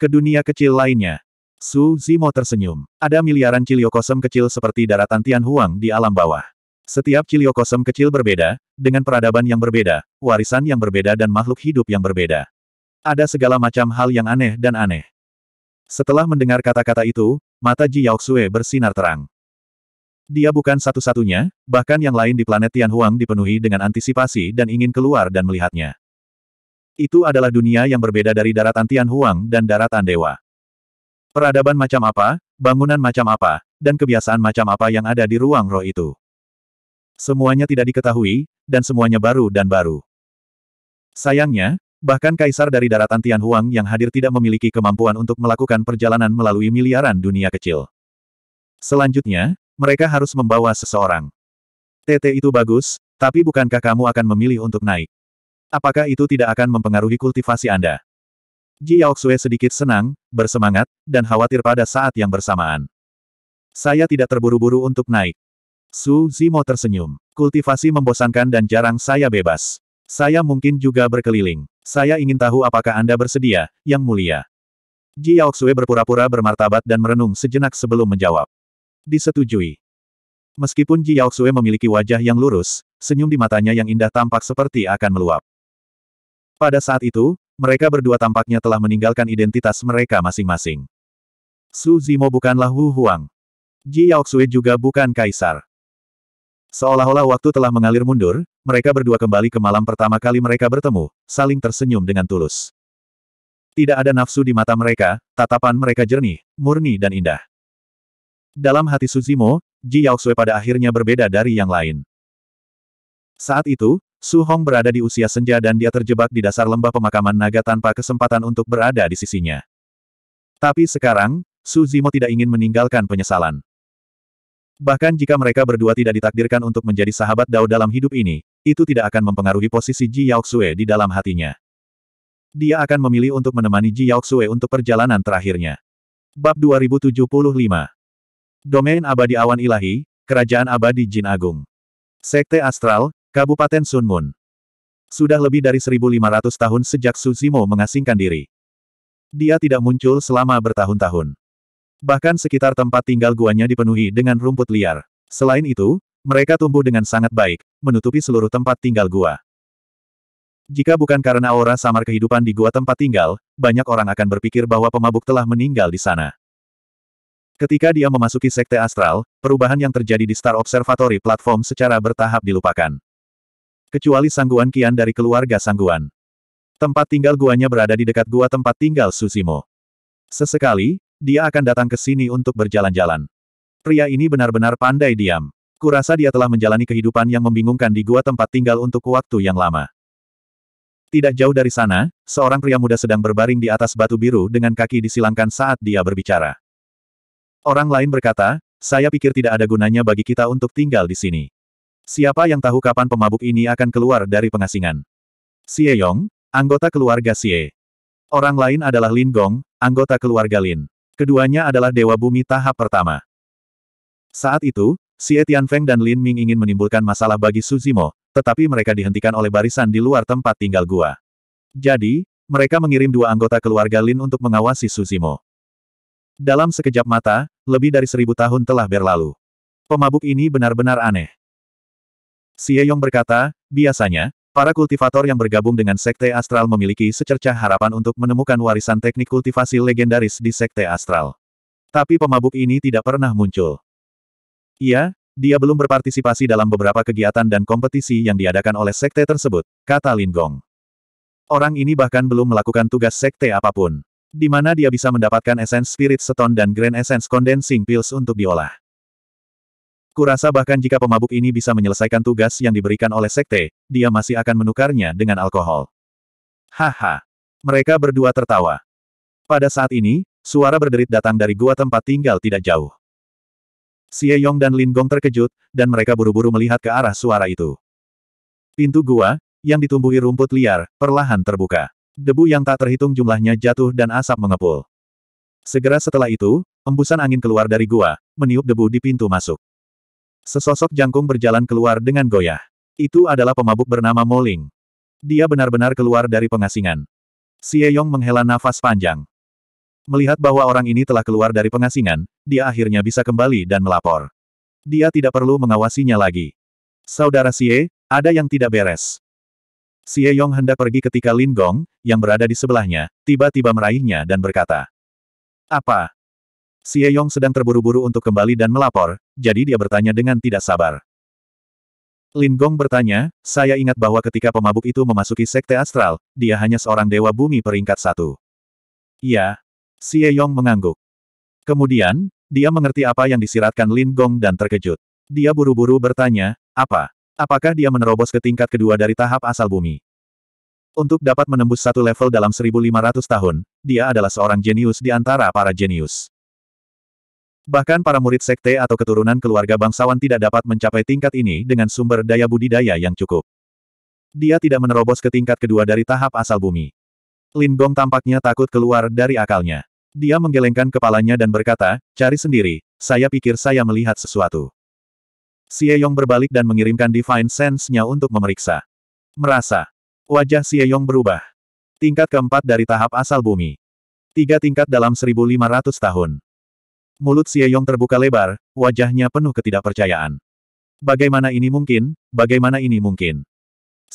Ke dunia kecil lainnya. Su Zimo tersenyum. Ada miliaran cilio kosem kecil seperti daratan Tianhuang di alam bawah. Setiap cilio kosem kecil berbeda, dengan peradaban yang berbeda, warisan yang berbeda dan makhluk hidup yang berbeda. Ada segala macam hal yang aneh dan aneh. Setelah mendengar kata-kata itu, mata Ji Yaoxue bersinar terang. Dia bukan satu-satunya, bahkan yang lain di planet Tianhuang dipenuhi dengan antisipasi dan ingin keluar dan melihatnya. Itu adalah dunia yang berbeda dari daratan Tianhuang dan daratan dewa. Peradaban macam apa, bangunan macam apa, dan kebiasaan macam apa yang ada di ruang roh itu. Semuanya tidak diketahui, dan semuanya baru dan baru. Sayangnya, bahkan kaisar dari daratan Tianhuang yang hadir tidak memiliki kemampuan untuk melakukan perjalanan melalui miliaran dunia kecil. Selanjutnya, mereka harus membawa seseorang. TT itu bagus, tapi bukankah kamu akan memilih untuk naik? Apakah itu tidak akan mempengaruhi kultivasi Anda? Ji Yaoxue sedikit senang, bersemangat, dan khawatir pada saat yang bersamaan. Saya tidak terburu-buru untuk naik. Su Zimo tersenyum. Kultivasi membosankan dan jarang saya bebas. Saya mungkin juga berkeliling. Saya ingin tahu apakah Anda bersedia, Yang Mulia. Ji Yaoxue berpura-pura bermartabat dan merenung sejenak sebelum menjawab. Disetujui. Meskipun Ji Yaoxue memiliki wajah yang lurus, senyum di matanya yang indah tampak seperti akan meluap. Pada saat itu, mereka berdua tampaknya telah meninggalkan identitas mereka masing-masing. Su Zimo bukanlah Wu Huang. Ji Yaoxue juga bukan kaisar. Seolah-olah waktu telah mengalir mundur, mereka berdua kembali ke malam pertama kali mereka bertemu, saling tersenyum dengan tulus. Tidak ada nafsu di mata mereka, tatapan mereka jernih, murni dan indah. Dalam hati Suzimo, Ji Yaoxue pada akhirnya berbeda dari yang lain. Saat itu, Su Hong berada di usia senja dan dia terjebak di dasar lembah pemakaman naga tanpa kesempatan untuk berada di sisinya. Tapi sekarang, Su Zimo tidak ingin meninggalkan penyesalan. Bahkan jika mereka berdua tidak ditakdirkan untuk menjadi sahabat Dao dalam hidup ini, itu tidak akan mempengaruhi posisi Ji Yaoxue di dalam hatinya. Dia akan memilih untuk menemani Ji Yaoxue untuk perjalanan terakhirnya. Bab 2075 Domain Abadi Awan Ilahi, Kerajaan Abadi Jin Agung Sekte Astral, Kabupaten Sun Moon Sudah lebih dari 1.500 tahun sejak Suzimo mengasingkan diri. Dia tidak muncul selama bertahun-tahun. Bahkan sekitar tempat tinggal guanya dipenuhi dengan rumput liar. Selain itu, mereka tumbuh dengan sangat baik, menutupi seluruh tempat tinggal gua. Jika bukan karena aura samar kehidupan di gua tempat tinggal, banyak orang akan berpikir bahwa pemabuk telah meninggal di sana. Ketika dia memasuki sekte astral, perubahan yang terjadi di Star Observatory platform secara bertahap dilupakan kecuali Sangguan Kian dari keluarga Sangguan. Tempat tinggal guanya berada di dekat gua tempat tinggal Susimo. Sesekali, dia akan datang ke sini untuk berjalan-jalan. Pria ini benar-benar pandai diam. Kurasa dia telah menjalani kehidupan yang membingungkan di gua tempat tinggal untuk waktu yang lama. Tidak jauh dari sana, seorang pria muda sedang berbaring di atas batu biru dengan kaki disilangkan saat dia berbicara. Orang lain berkata, saya pikir tidak ada gunanya bagi kita untuk tinggal di sini. Siapa yang tahu kapan pemabuk ini akan keluar dari pengasingan? Xie Yong, anggota keluarga Xie. Orang lain adalah Lin Gong, anggota keluarga Lin. Keduanya adalah Dewa Bumi tahap pertama. Saat itu, Xie Tianfeng dan Lin Ming ingin menimbulkan masalah bagi Suzimo, tetapi mereka dihentikan oleh barisan di luar tempat tinggal gua. Jadi, mereka mengirim dua anggota keluarga Lin untuk mengawasi Suzimo. Dalam sekejap mata, lebih dari seribu tahun telah berlalu. Pemabuk ini benar-benar aneh. Yong berkata, biasanya, para kultivator yang bergabung dengan Sekte Astral memiliki secercah harapan untuk menemukan warisan teknik kultivasi legendaris di Sekte Astral. Tapi pemabuk ini tidak pernah muncul. Iya, dia belum berpartisipasi dalam beberapa kegiatan dan kompetisi yang diadakan oleh Sekte tersebut, kata Lin Gong. Orang ini bahkan belum melakukan tugas Sekte apapun di mana dia bisa mendapatkan esens Spirit seton dan Grand Essence Condensing Pills untuk diolah. Kurasa bahkan jika pemabuk ini bisa menyelesaikan tugas yang diberikan oleh sekte, dia masih akan menukarnya dengan alkohol. Haha. Mereka berdua tertawa. Pada saat ini, suara berderit datang dari gua tempat tinggal tidak jauh. Xie Yong dan Lin Gong terkejut, dan mereka buru-buru melihat ke arah suara itu. Pintu gua, yang ditumbuhi rumput liar, perlahan terbuka. Debu yang tak terhitung jumlahnya jatuh dan asap mengepul. Segera setelah itu, embusan angin keluar dari gua, meniup debu di pintu masuk. Sesosok jangkung berjalan keluar dengan goyah. Itu adalah pemabuk bernama Moling. Dia benar-benar keluar dari pengasingan. Xie Yong menghela nafas panjang. Melihat bahwa orang ini telah keluar dari pengasingan, dia akhirnya bisa kembali dan melapor. Dia tidak perlu mengawasinya lagi. Saudara Xie, ada yang tidak beres. Xie Yong hendak pergi ketika Lin Gong, yang berada di sebelahnya, tiba-tiba meraihnya dan berkata. Apa? Xie Yong sedang terburu-buru untuk kembali dan melapor, jadi dia bertanya dengan tidak sabar. Lin Gong bertanya, saya ingat bahwa ketika pemabuk itu memasuki sekte astral, dia hanya seorang dewa bumi peringkat satu. Ya, Xie Yong mengangguk. Kemudian, dia mengerti apa yang disiratkan Lin Gong dan terkejut. Dia buru-buru bertanya, apa? Apakah dia menerobos ke tingkat kedua dari tahap asal bumi? Untuk dapat menembus satu level dalam 1500 tahun, dia adalah seorang jenius di antara para jenius. Bahkan para murid sekte atau keturunan keluarga bangsawan tidak dapat mencapai tingkat ini dengan sumber daya budidaya yang cukup. Dia tidak menerobos ke tingkat kedua dari tahap asal bumi. Lin Gong tampaknya takut keluar dari akalnya. Dia menggelengkan kepalanya dan berkata, cari sendiri, saya pikir saya melihat sesuatu. Xie Yong berbalik dan mengirimkan Divine Sense-nya untuk memeriksa. Merasa. Wajah Xie Yong berubah. Tingkat keempat dari tahap asal bumi. Tiga tingkat dalam 1500 tahun. Mulut Yong terbuka lebar, wajahnya penuh ketidakpercayaan. Bagaimana ini mungkin, bagaimana ini mungkin?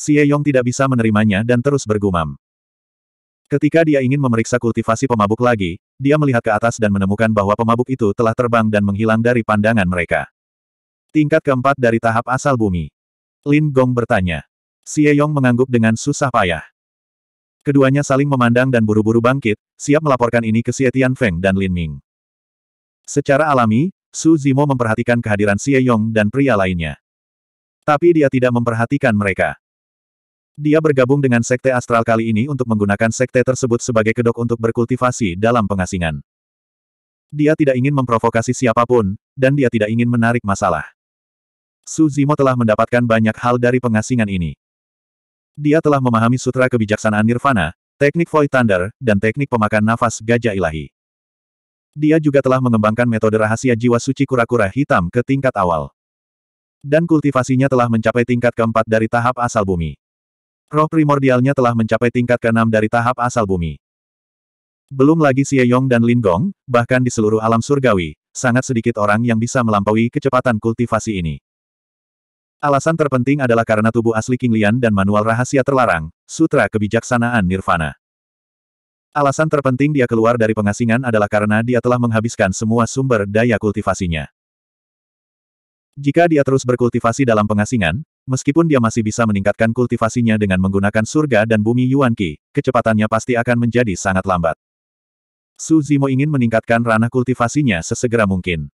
Yong tidak bisa menerimanya dan terus bergumam. Ketika dia ingin memeriksa kultivasi pemabuk lagi, dia melihat ke atas dan menemukan bahwa pemabuk itu telah terbang dan menghilang dari pandangan mereka. Tingkat keempat dari tahap asal bumi. Lin Gong bertanya. Yong mengangguk dengan susah payah. Keduanya saling memandang dan buru-buru bangkit, siap melaporkan ini ke Xie Feng dan Lin Ming. Secara alami, Su Zimo memperhatikan kehadiran Xie Yong dan pria lainnya. Tapi dia tidak memperhatikan mereka. Dia bergabung dengan Sekte Astral kali ini untuk menggunakan Sekte tersebut sebagai kedok untuk berkultivasi dalam pengasingan. Dia tidak ingin memprovokasi siapapun, dan dia tidak ingin menarik masalah. Su Zimo telah mendapatkan banyak hal dari pengasingan ini. Dia telah memahami sutra kebijaksanaan Nirvana, teknik Void Thunder, dan teknik pemakan nafas gajah ilahi. Dia juga telah mengembangkan metode rahasia jiwa suci kura-kura hitam ke tingkat awal. Dan kultivasinya telah mencapai tingkat keempat dari tahap asal bumi. Roh primordialnya telah mencapai tingkat keenam dari tahap asal bumi. Belum lagi Xie Yong dan Lin Gong, bahkan di seluruh alam surgawi, sangat sedikit orang yang bisa melampaui kecepatan kultivasi ini. Alasan terpenting adalah karena tubuh asli King Lian dan manual rahasia terlarang, Sutra Kebijaksanaan Nirvana. Alasan terpenting dia keluar dari pengasingan adalah karena dia telah menghabiskan semua sumber daya kultivasinya. Jika dia terus berkultivasi dalam pengasingan, meskipun dia masih bisa meningkatkan kultivasinya dengan menggunakan surga dan bumi Yuan Qi, kecepatannya pasti akan menjadi sangat lambat. Su Zimo ingin meningkatkan ranah kultivasinya sesegera mungkin.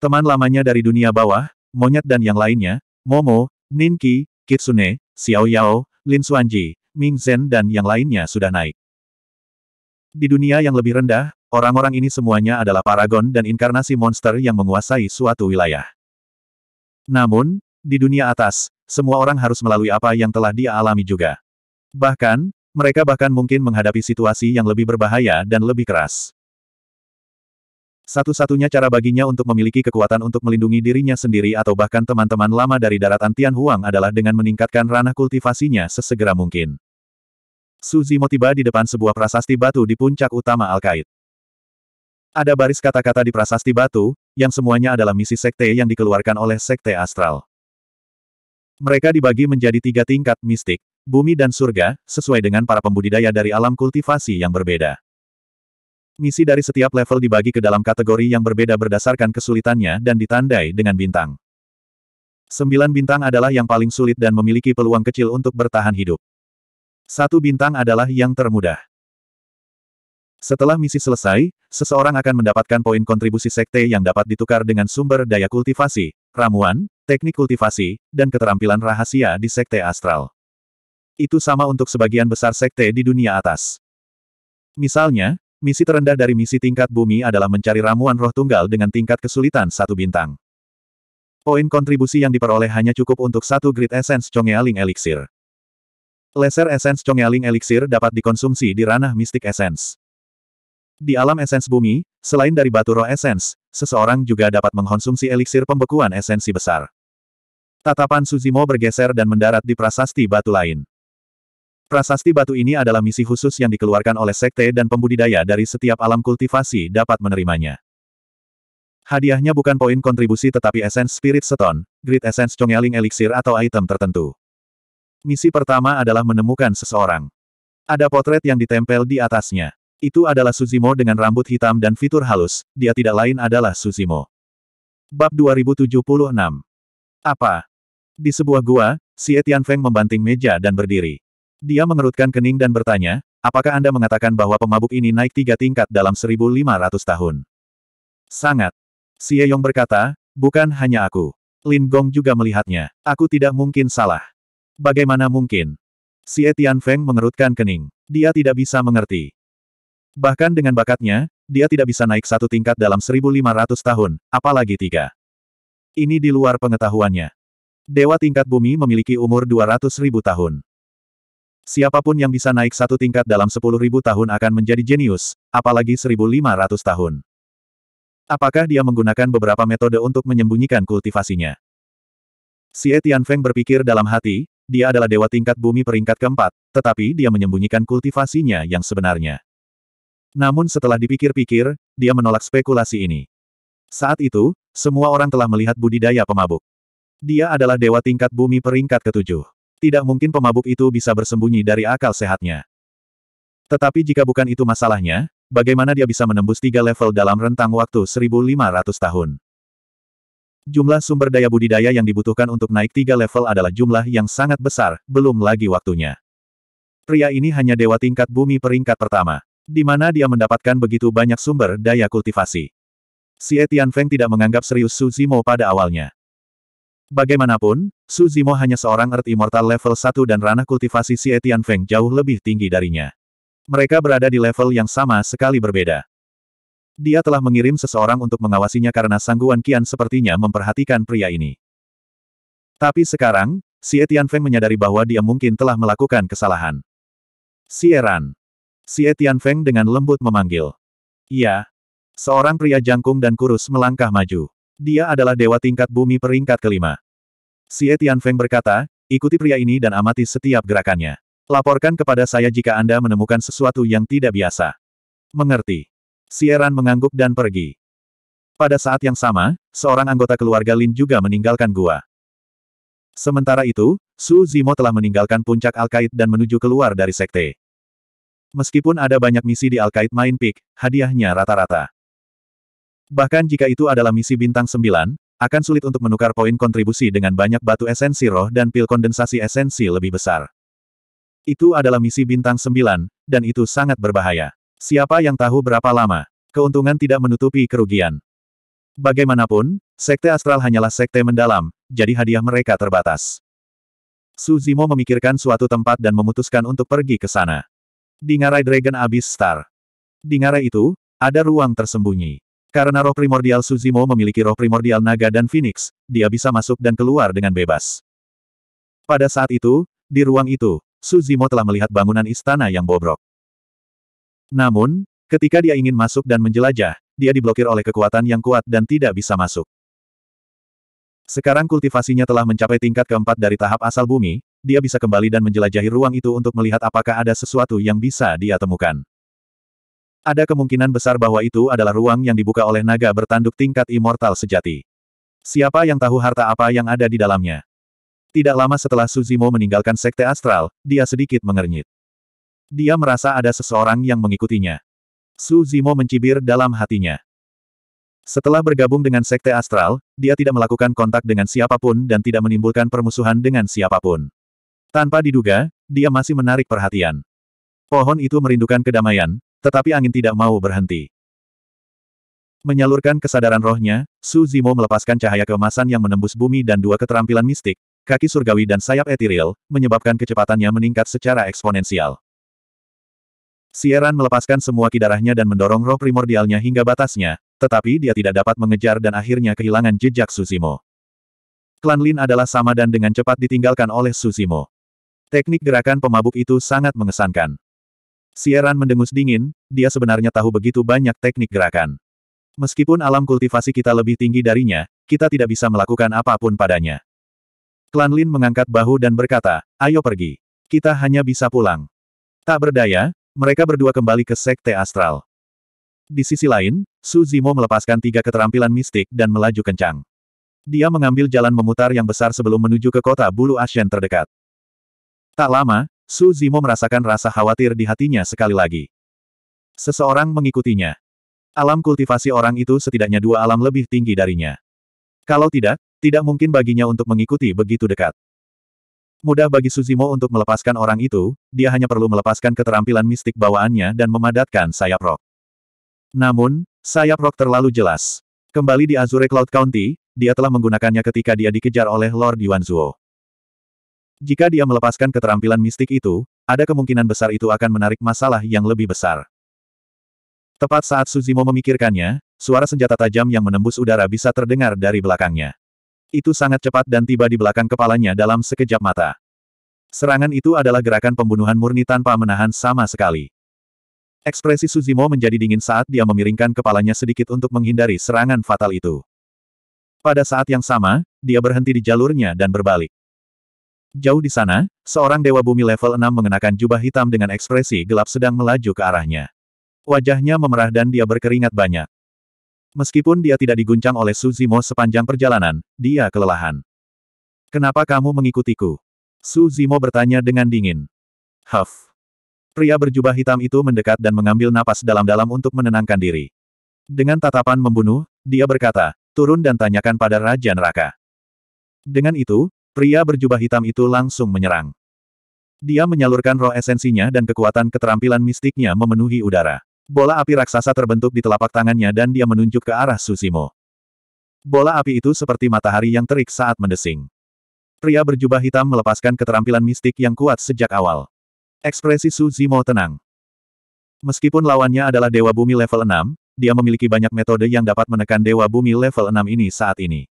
Teman lamanya dari dunia bawah, Monyet dan yang lainnya, Momo, Ninki, Kitsune, Xiao Yao, Lin Xuanji, Ming Zhen dan yang lainnya sudah naik. Di dunia yang lebih rendah, orang-orang ini semuanya adalah paragon dan inkarnasi monster yang menguasai suatu wilayah. Namun, di dunia atas, semua orang harus melalui apa yang telah dia alami juga. Bahkan, mereka bahkan mungkin menghadapi situasi yang lebih berbahaya dan lebih keras. Satu-satunya cara baginya untuk memiliki kekuatan untuk melindungi dirinya sendiri atau bahkan teman-teman lama dari daratan Tian adalah dengan meningkatkan ranah kultivasinya sesegera mungkin. Suzimo tiba di depan sebuah prasasti batu di puncak utama Al-Qaid. Ada baris kata-kata di prasasti batu, yang semuanya adalah misi sekte yang dikeluarkan oleh sekte astral. Mereka dibagi menjadi tiga tingkat mistik, bumi dan surga, sesuai dengan para pembudidaya dari alam kultivasi yang berbeda. Misi dari setiap level dibagi ke dalam kategori yang berbeda berdasarkan kesulitannya dan ditandai dengan bintang. Sembilan bintang adalah yang paling sulit dan memiliki peluang kecil untuk bertahan hidup. Satu bintang adalah yang termudah. Setelah misi selesai, seseorang akan mendapatkan poin kontribusi sekte yang dapat ditukar dengan sumber daya kultivasi, ramuan, teknik kultivasi, dan keterampilan rahasia di sekte astral. Itu sama untuk sebagian besar sekte di dunia atas. Misalnya, misi terendah dari misi tingkat bumi adalah mencari ramuan roh tunggal dengan tingkat kesulitan satu bintang. Poin kontribusi yang diperoleh hanya cukup untuk satu grid essence congealing Elixir. Laser Essence Congyaling Elixir dapat dikonsumsi di ranah mistik esens. Di alam esens bumi, selain dari batu roh esens, seseorang juga dapat mengkonsumsi eliksir pembekuan esensi besar. Tatapan Suzimo bergeser dan mendarat di prasasti batu lain. Prasasti batu ini adalah misi khusus yang dikeluarkan oleh sekte dan pembudidaya dari setiap alam kultivasi dapat menerimanya. Hadiahnya bukan poin kontribusi tetapi esens Spirit seton, Grid esens Chongyaling Elixir atau item tertentu. Misi pertama adalah menemukan seseorang. Ada potret yang ditempel di atasnya. Itu adalah Suzimo dengan rambut hitam dan fitur halus, dia tidak lain adalah Suzimo. Bab 2076 Apa? Di sebuah gua, Etian Feng membanting meja dan berdiri. Dia mengerutkan kening dan bertanya, apakah Anda mengatakan bahwa pemabuk ini naik tiga tingkat dalam 1500 tahun? Sangat. Si Yong berkata, bukan hanya aku. Lin Gong juga melihatnya. Aku tidak mungkin salah. Bagaimana mungkin? Si Etian Feng mengerutkan kening. Dia tidak bisa mengerti. Bahkan dengan bakatnya, dia tidak bisa naik satu tingkat dalam 1500 tahun, apalagi tiga. Ini di luar pengetahuannya. Dewa tingkat bumi memiliki umur 200 ribu tahun. Siapapun yang bisa naik satu tingkat dalam 10 ribu tahun akan menjadi jenius, apalagi 1500 tahun. Apakah dia menggunakan beberapa metode untuk menyembunyikan kultivasinya? Si Etian Feng berpikir dalam hati, dia adalah dewa tingkat bumi peringkat keempat, tetapi dia menyembunyikan kultivasinya yang sebenarnya. Namun setelah dipikir-pikir, dia menolak spekulasi ini. Saat itu, semua orang telah melihat budidaya pemabuk. Dia adalah dewa tingkat bumi peringkat ketujuh. Tidak mungkin pemabuk itu bisa bersembunyi dari akal sehatnya. Tetapi jika bukan itu masalahnya, bagaimana dia bisa menembus tiga level dalam rentang waktu 1500 tahun? Jumlah sumber daya budidaya yang dibutuhkan untuk naik tiga level adalah jumlah yang sangat besar, belum lagi waktunya. Pria ini hanya dewa tingkat bumi peringkat pertama, di mana dia mendapatkan begitu banyak sumber daya kultivasi. Si Etian Feng tidak menganggap serius Su Zimo pada awalnya. Bagaimanapun, Su Zimo hanya seorang Earth Immortal level 1 dan ranah kultivasi si Etian Feng jauh lebih tinggi darinya. Mereka berada di level yang sama sekali berbeda. Dia telah mengirim seseorang untuk mengawasinya karena Sangguan Kian sepertinya memperhatikan pria ini. Tapi sekarang, Si Feng menyadari bahwa dia mungkin telah melakukan kesalahan. Si Eran, Si Feng dengan lembut memanggil. Iya. Seorang pria jangkung dan kurus melangkah maju. Dia adalah dewa tingkat bumi peringkat kelima. Si Feng berkata, ikuti pria ini dan amati setiap gerakannya. Laporkan kepada saya jika Anda menemukan sesuatu yang tidak biasa. Mengerti. Sieran mengangguk dan pergi. Pada saat yang sama, seorang anggota keluarga Lin juga meninggalkan gua. Sementara itu, Su Zimo telah meninggalkan puncak Alkait dan menuju keluar dari sekte. Meskipun ada banyak misi di Alkait Main Peak, hadiahnya rata-rata. Bahkan jika itu adalah misi bintang 9, akan sulit untuk menukar poin kontribusi dengan banyak batu esensi roh dan pil kondensasi esensi lebih besar. Itu adalah misi bintang 9, dan itu sangat berbahaya. Siapa yang tahu berapa lama? Keuntungan tidak menutupi kerugian. Bagaimanapun, sekte astral hanyalah sekte mendalam, jadi hadiah mereka terbatas. Suzimo memikirkan suatu tempat dan memutuskan untuk pergi ke sana. Di ngarai Dragon Abyss Star. Di ngarai itu, ada ruang tersembunyi. Karena roh primordial Suzimo memiliki roh primordial naga dan phoenix, dia bisa masuk dan keluar dengan bebas. Pada saat itu, di ruang itu, Suzimo telah melihat bangunan istana yang bobrok. Namun, ketika dia ingin masuk dan menjelajah, dia diblokir oleh kekuatan yang kuat dan tidak bisa masuk. Sekarang kultivasinya telah mencapai tingkat keempat dari tahap asal bumi, dia bisa kembali dan menjelajahi ruang itu untuk melihat apakah ada sesuatu yang bisa dia temukan. Ada kemungkinan besar bahwa itu adalah ruang yang dibuka oleh naga bertanduk tingkat immortal sejati. Siapa yang tahu harta apa yang ada di dalamnya? Tidak lama setelah Suzimo meninggalkan Sekte Astral, dia sedikit mengernyit. Dia merasa ada seseorang yang mengikutinya. Su Zimo mencibir dalam hatinya. Setelah bergabung dengan Sekte Astral, dia tidak melakukan kontak dengan siapapun dan tidak menimbulkan permusuhan dengan siapapun. Tanpa diduga, dia masih menarik perhatian. Pohon itu merindukan kedamaian, tetapi angin tidak mau berhenti. Menyalurkan kesadaran rohnya, Su Zimo melepaskan cahaya keemasan yang menembus bumi dan dua keterampilan mistik, kaki surgawi dan sayap etiril, menyebabkan kecepatannya meningkat secara eksponensial. Sieran melepaskan semua kidarahnya dan mendorong roh primordialnya hingga batasnya, tetapi dia tidak dapat mengejar dan akhirnya kehilangan jejak Susimo. Klan Lin adalah sama dan dengan cepat ditinggalkan oleh Susimo. Teknik gerakan pemabuk itu sangat mengesankan. Sieran mendengus dingin, dia sebenarnya tahu begitu banyak teknik gerakan. Meskipun alam kultivasi kita lebih tinggi darinya, kita tidak bisa melakukan apapun padanya. Klan Lin mengangkat bahu dan berkata, ayo pergi. Kita hanya bisa pulang. Tak berdaya, mereka berdua kembali ke Sekte Astral. Di sisi lain, Su Zimo melepaskan tiga keterampilan mistik dan melaju kencang. Dia mengambil jalan memutar yang besar sebelum menuju ke kota bulu Ashen terdekat. Tak lama, Su Zimo merasakan rasa khawatir di hatinya sekali lagi. Seseorang mengikutinya. Alam kultivasi orang itu setidaknya dua alam lebih tinggi darinya. Kalau tidak, tidak mungkin baginya untuk mengikuti begitu dekat. Mudah bagi Suzimo untuk melepaskan orang itu, dia hanya perlu melepaskan keterampilan mistik bawaannya dan memadatkan sayap rok. Namun, sayap rok terlalu jelas. Kembali di Azure Cloud County, dia telah menggunakannya ketika dia dikejar oleh Lord Yuanzuo. Jika dia melepaskan keterampilan mistik itu, ada kemungkinan besar itu akan menarik masalah yang lebih besar. Tepat saat Suzimo memikirkannya, suara senjata tajam yang menembus udara bisa terdengar dari belakangnya. Itu sangat cepat dan tiba di belakang kepalanya dalam sekejap mata. Serangan itu adalah gerakan pembunuhan murni tanpa menahan sama sekali. Ekspresi Suzimo menjadi dingin saat dia memiringkan kepalanya sedikit untuk menghindari serangan fatal itu. Pada saat yang sama, dia berhenti di jalurnya dan berbalik. Jauh di sana, seorang dewa bumi level 6 mengenakan jubah hitam dengan ekspresi gelap sedang melaju ke arahnya. Wajahnya memerah dan dia berkeringat banyak. Meskipun dia tidak diguncang oleh Suzimo sepanjang perjalanan, dia kelelahan. Kenapa kamu mengikutiku? Suzimo bertanya dengan dingin. Huff. Pria berjubah hitam itu mendekat dan mengambil napas dalam-dalam untuk menenangkan diri. Dengan tatapan membunuh, dia berkata, turun dan tanyakan pada Raja Neraka. Dengan itu, pria berjubah hitam itu langsung menyerang. Dia menyalurkan roh esensinya dan kekuatan keterampilan mistiknya memenuhi udara. Bola api raksasa terbentuk di telapak tangannya dan dia menunjuk ke arah Susimo. Bola api itu seperti matahari yang terik saat mendesing. Pria berjubah hitam melepaskan keterampilan mistik yang kuat sejak awal. Ekspresi Suzimo tenang. Meskipun lawannya adalah Dewa Bumi level 6, dia memiliki banyak metode yang dapat menekan Dewa Bumi level 6 ini saat ini.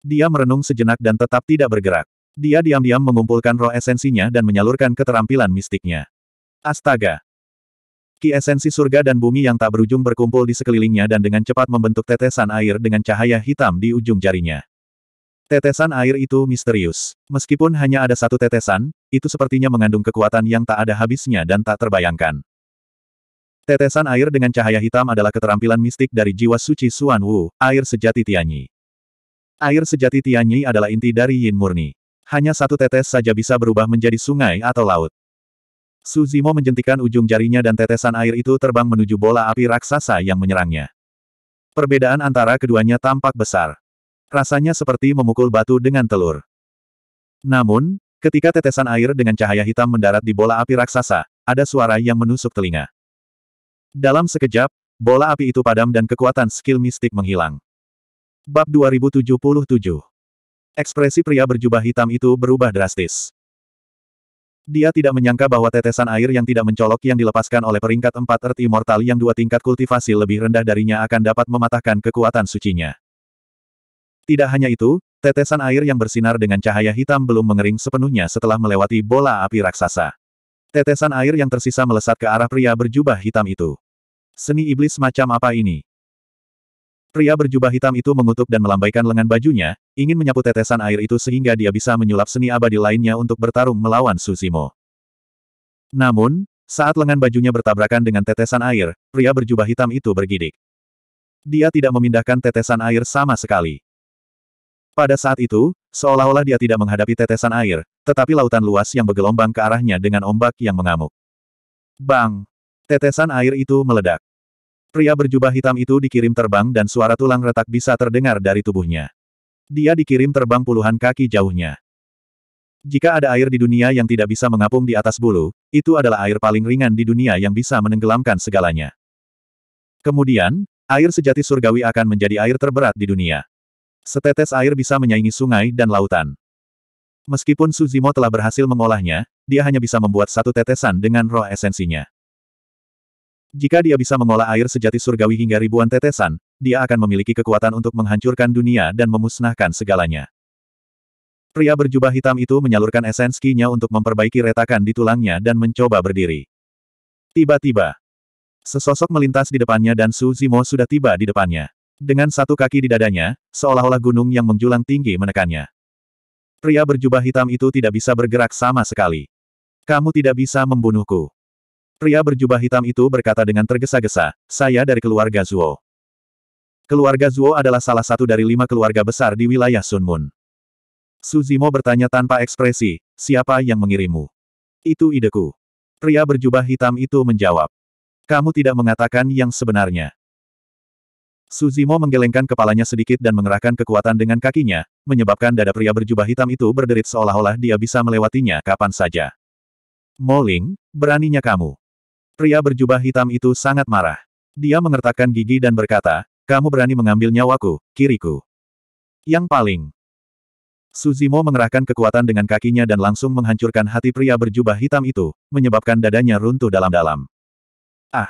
Dia merenung sejenak dan tetap tidak bergerak. Dia diam-diam mengumpulkan roh esensinya dan menyalurkan keterampilan mistiknya. Astaga! Ki esensi surga dan bumi yang tak berujung berkumpul di sekelilingnya dan dengan cepat membentuk tetesan air dengan cahaya hitam di ujung jarinya. Tetesan air itu misterius. Meskipun hanya ada satu tetesan, itu sepertinya mengandung kekuatan yang tak ada habisnya dan tak terbayangkan. Tetesan air dengan cahaya hitam adalah keterampilan mistik dari jiwa suci Suan Wu, air sejati Tianyi. Air sejati Tianyi adalah inti dari Yin murni. Hanya satu tetes saja bisa berubah menjadi sungai atau laut. Suzimo menjentikan ujung jarinya dan tetesan air itu terbang menuju bola api raksasa yang menyerangnya. Perbedaan antara keduanya tampak besar. Rasanya seperti memukul batu dengan telur. Namun, ketika tetesan air dengan cahaya hitam mendarat di bola api raksasa, ada suara yang menusuk telinga. Dalam sekejap, bola api itu padam dan kekuatan skill mistik menghilang. Bab 2077 Ekspresi pria berjubah hitam itu berubah drastis. Dia tidak menyangka bahwa tetesan air yang tidak mencolok yang dilepaskan oleh peringkat empat Earth Immortal yang dua tingkat kultivasi lebih rendah darinya akan dapat mematahkan kekuatan sucinya. Tidak hanya itu, tetesan air yang bersinar dengan cahaya hitam belum mengering sepenuhnya setelah melewati bola api raksasa. Tetesan air yang tersisa melesat ke arah pria berjubah hitam itu. Seni iblis macam apa ini? Pria berjubah hitam itu mengutuk dan melambaikan lengan bajunya, ingin menyapu tetesan air itu sehingga dia bisa menyulap seni abadi lainnya untuk bertarung melawan Susimo. Namun, saat lengan bajunya bertabrakan dengan tetesan air, pria berjubah hitam itu bergidik. Dia tidak memindahkan tetesan air sama sekali. Pada saat itu, seolah-olah dia tidak menghadapi tetesan air, tetapi lautan luas yang bergelombang ke arahnya dengan ombak yang mengamuk. Bang! Tetesan air itu meledak. Pria berjubah hitam itu dikirim terbang dan suara tulang retak bisa terdengar dari tubuhnya. Dia dikirim terbang puluhan kaki jauhnya. Jika ada air di dunia yang tidak bisa mengapung di atas bulu, itu adalah air paling ringan di dunia yang bisa menenggelamkan segalanya. Kemudian, air sejati surgawi akan menjadi air terberat di dunia. Setetes air bisa menyaingi sungai dan lautan. Meskipun Suzimo telah berhasil mengolahnya, dia hanya bisa membuat satu tetesan dengan roh esensinya. Jika dia bisa mengolah air sejati surgawi hingga ribuan tetesan, dia akan memiliki kekuatan untuk menghancurkan dunia dan memusnahkan segalanya. Pria berjubah hitam itu menyalurkan esenskinya untuk memperbaiki retakan di tulangnya dan mencoba berdiri. Tiba-tiba, sesosok melintas di depannya dan Su Zimo sudah tiba di depannya. Dengan satu kaki di dadanya, seolah-olah gunung yang menjulang tinggi menekannya. Pria berjubah hitam itu tidak bisa bergerak sama sekali. Kamu tidak bisa membunuhku. Pria berjubah hitam itu berkata dengan tergesa-gesa, saya dari keluarga Zuo. Keluarga Zuo adalah salah satu dari lima keluarga besar di wilayah Sunmun. Suzimo bertanya tanpa ekspresi, siapa yang mengirimu? Itu ideku. Pria berjubah hitam itu menjawab. Kamu tidak mengatakan yang sebenarnya. Suzimo menggelengkan kepalanya sedikit dan mengerahkan kekuatan dengan kakinya, menyebabkan dada pria berjubah hitam itu berderit seolah-olah dia bisa melewatinya kapan saja. Moling, beraninya kamu. Pria berjubah hitam itu sangat marah. Dia mengertakkan gigi dan berkata, kamu berani mengambil nyawaku, kiriku. Yang paling. Suzimo mengerahkan kekuatan dengan kakinya dan langsung menghancurkan hati pria berjubah hitam itu, menyebabkan dadanya runtuh dalam-dalam. Ah!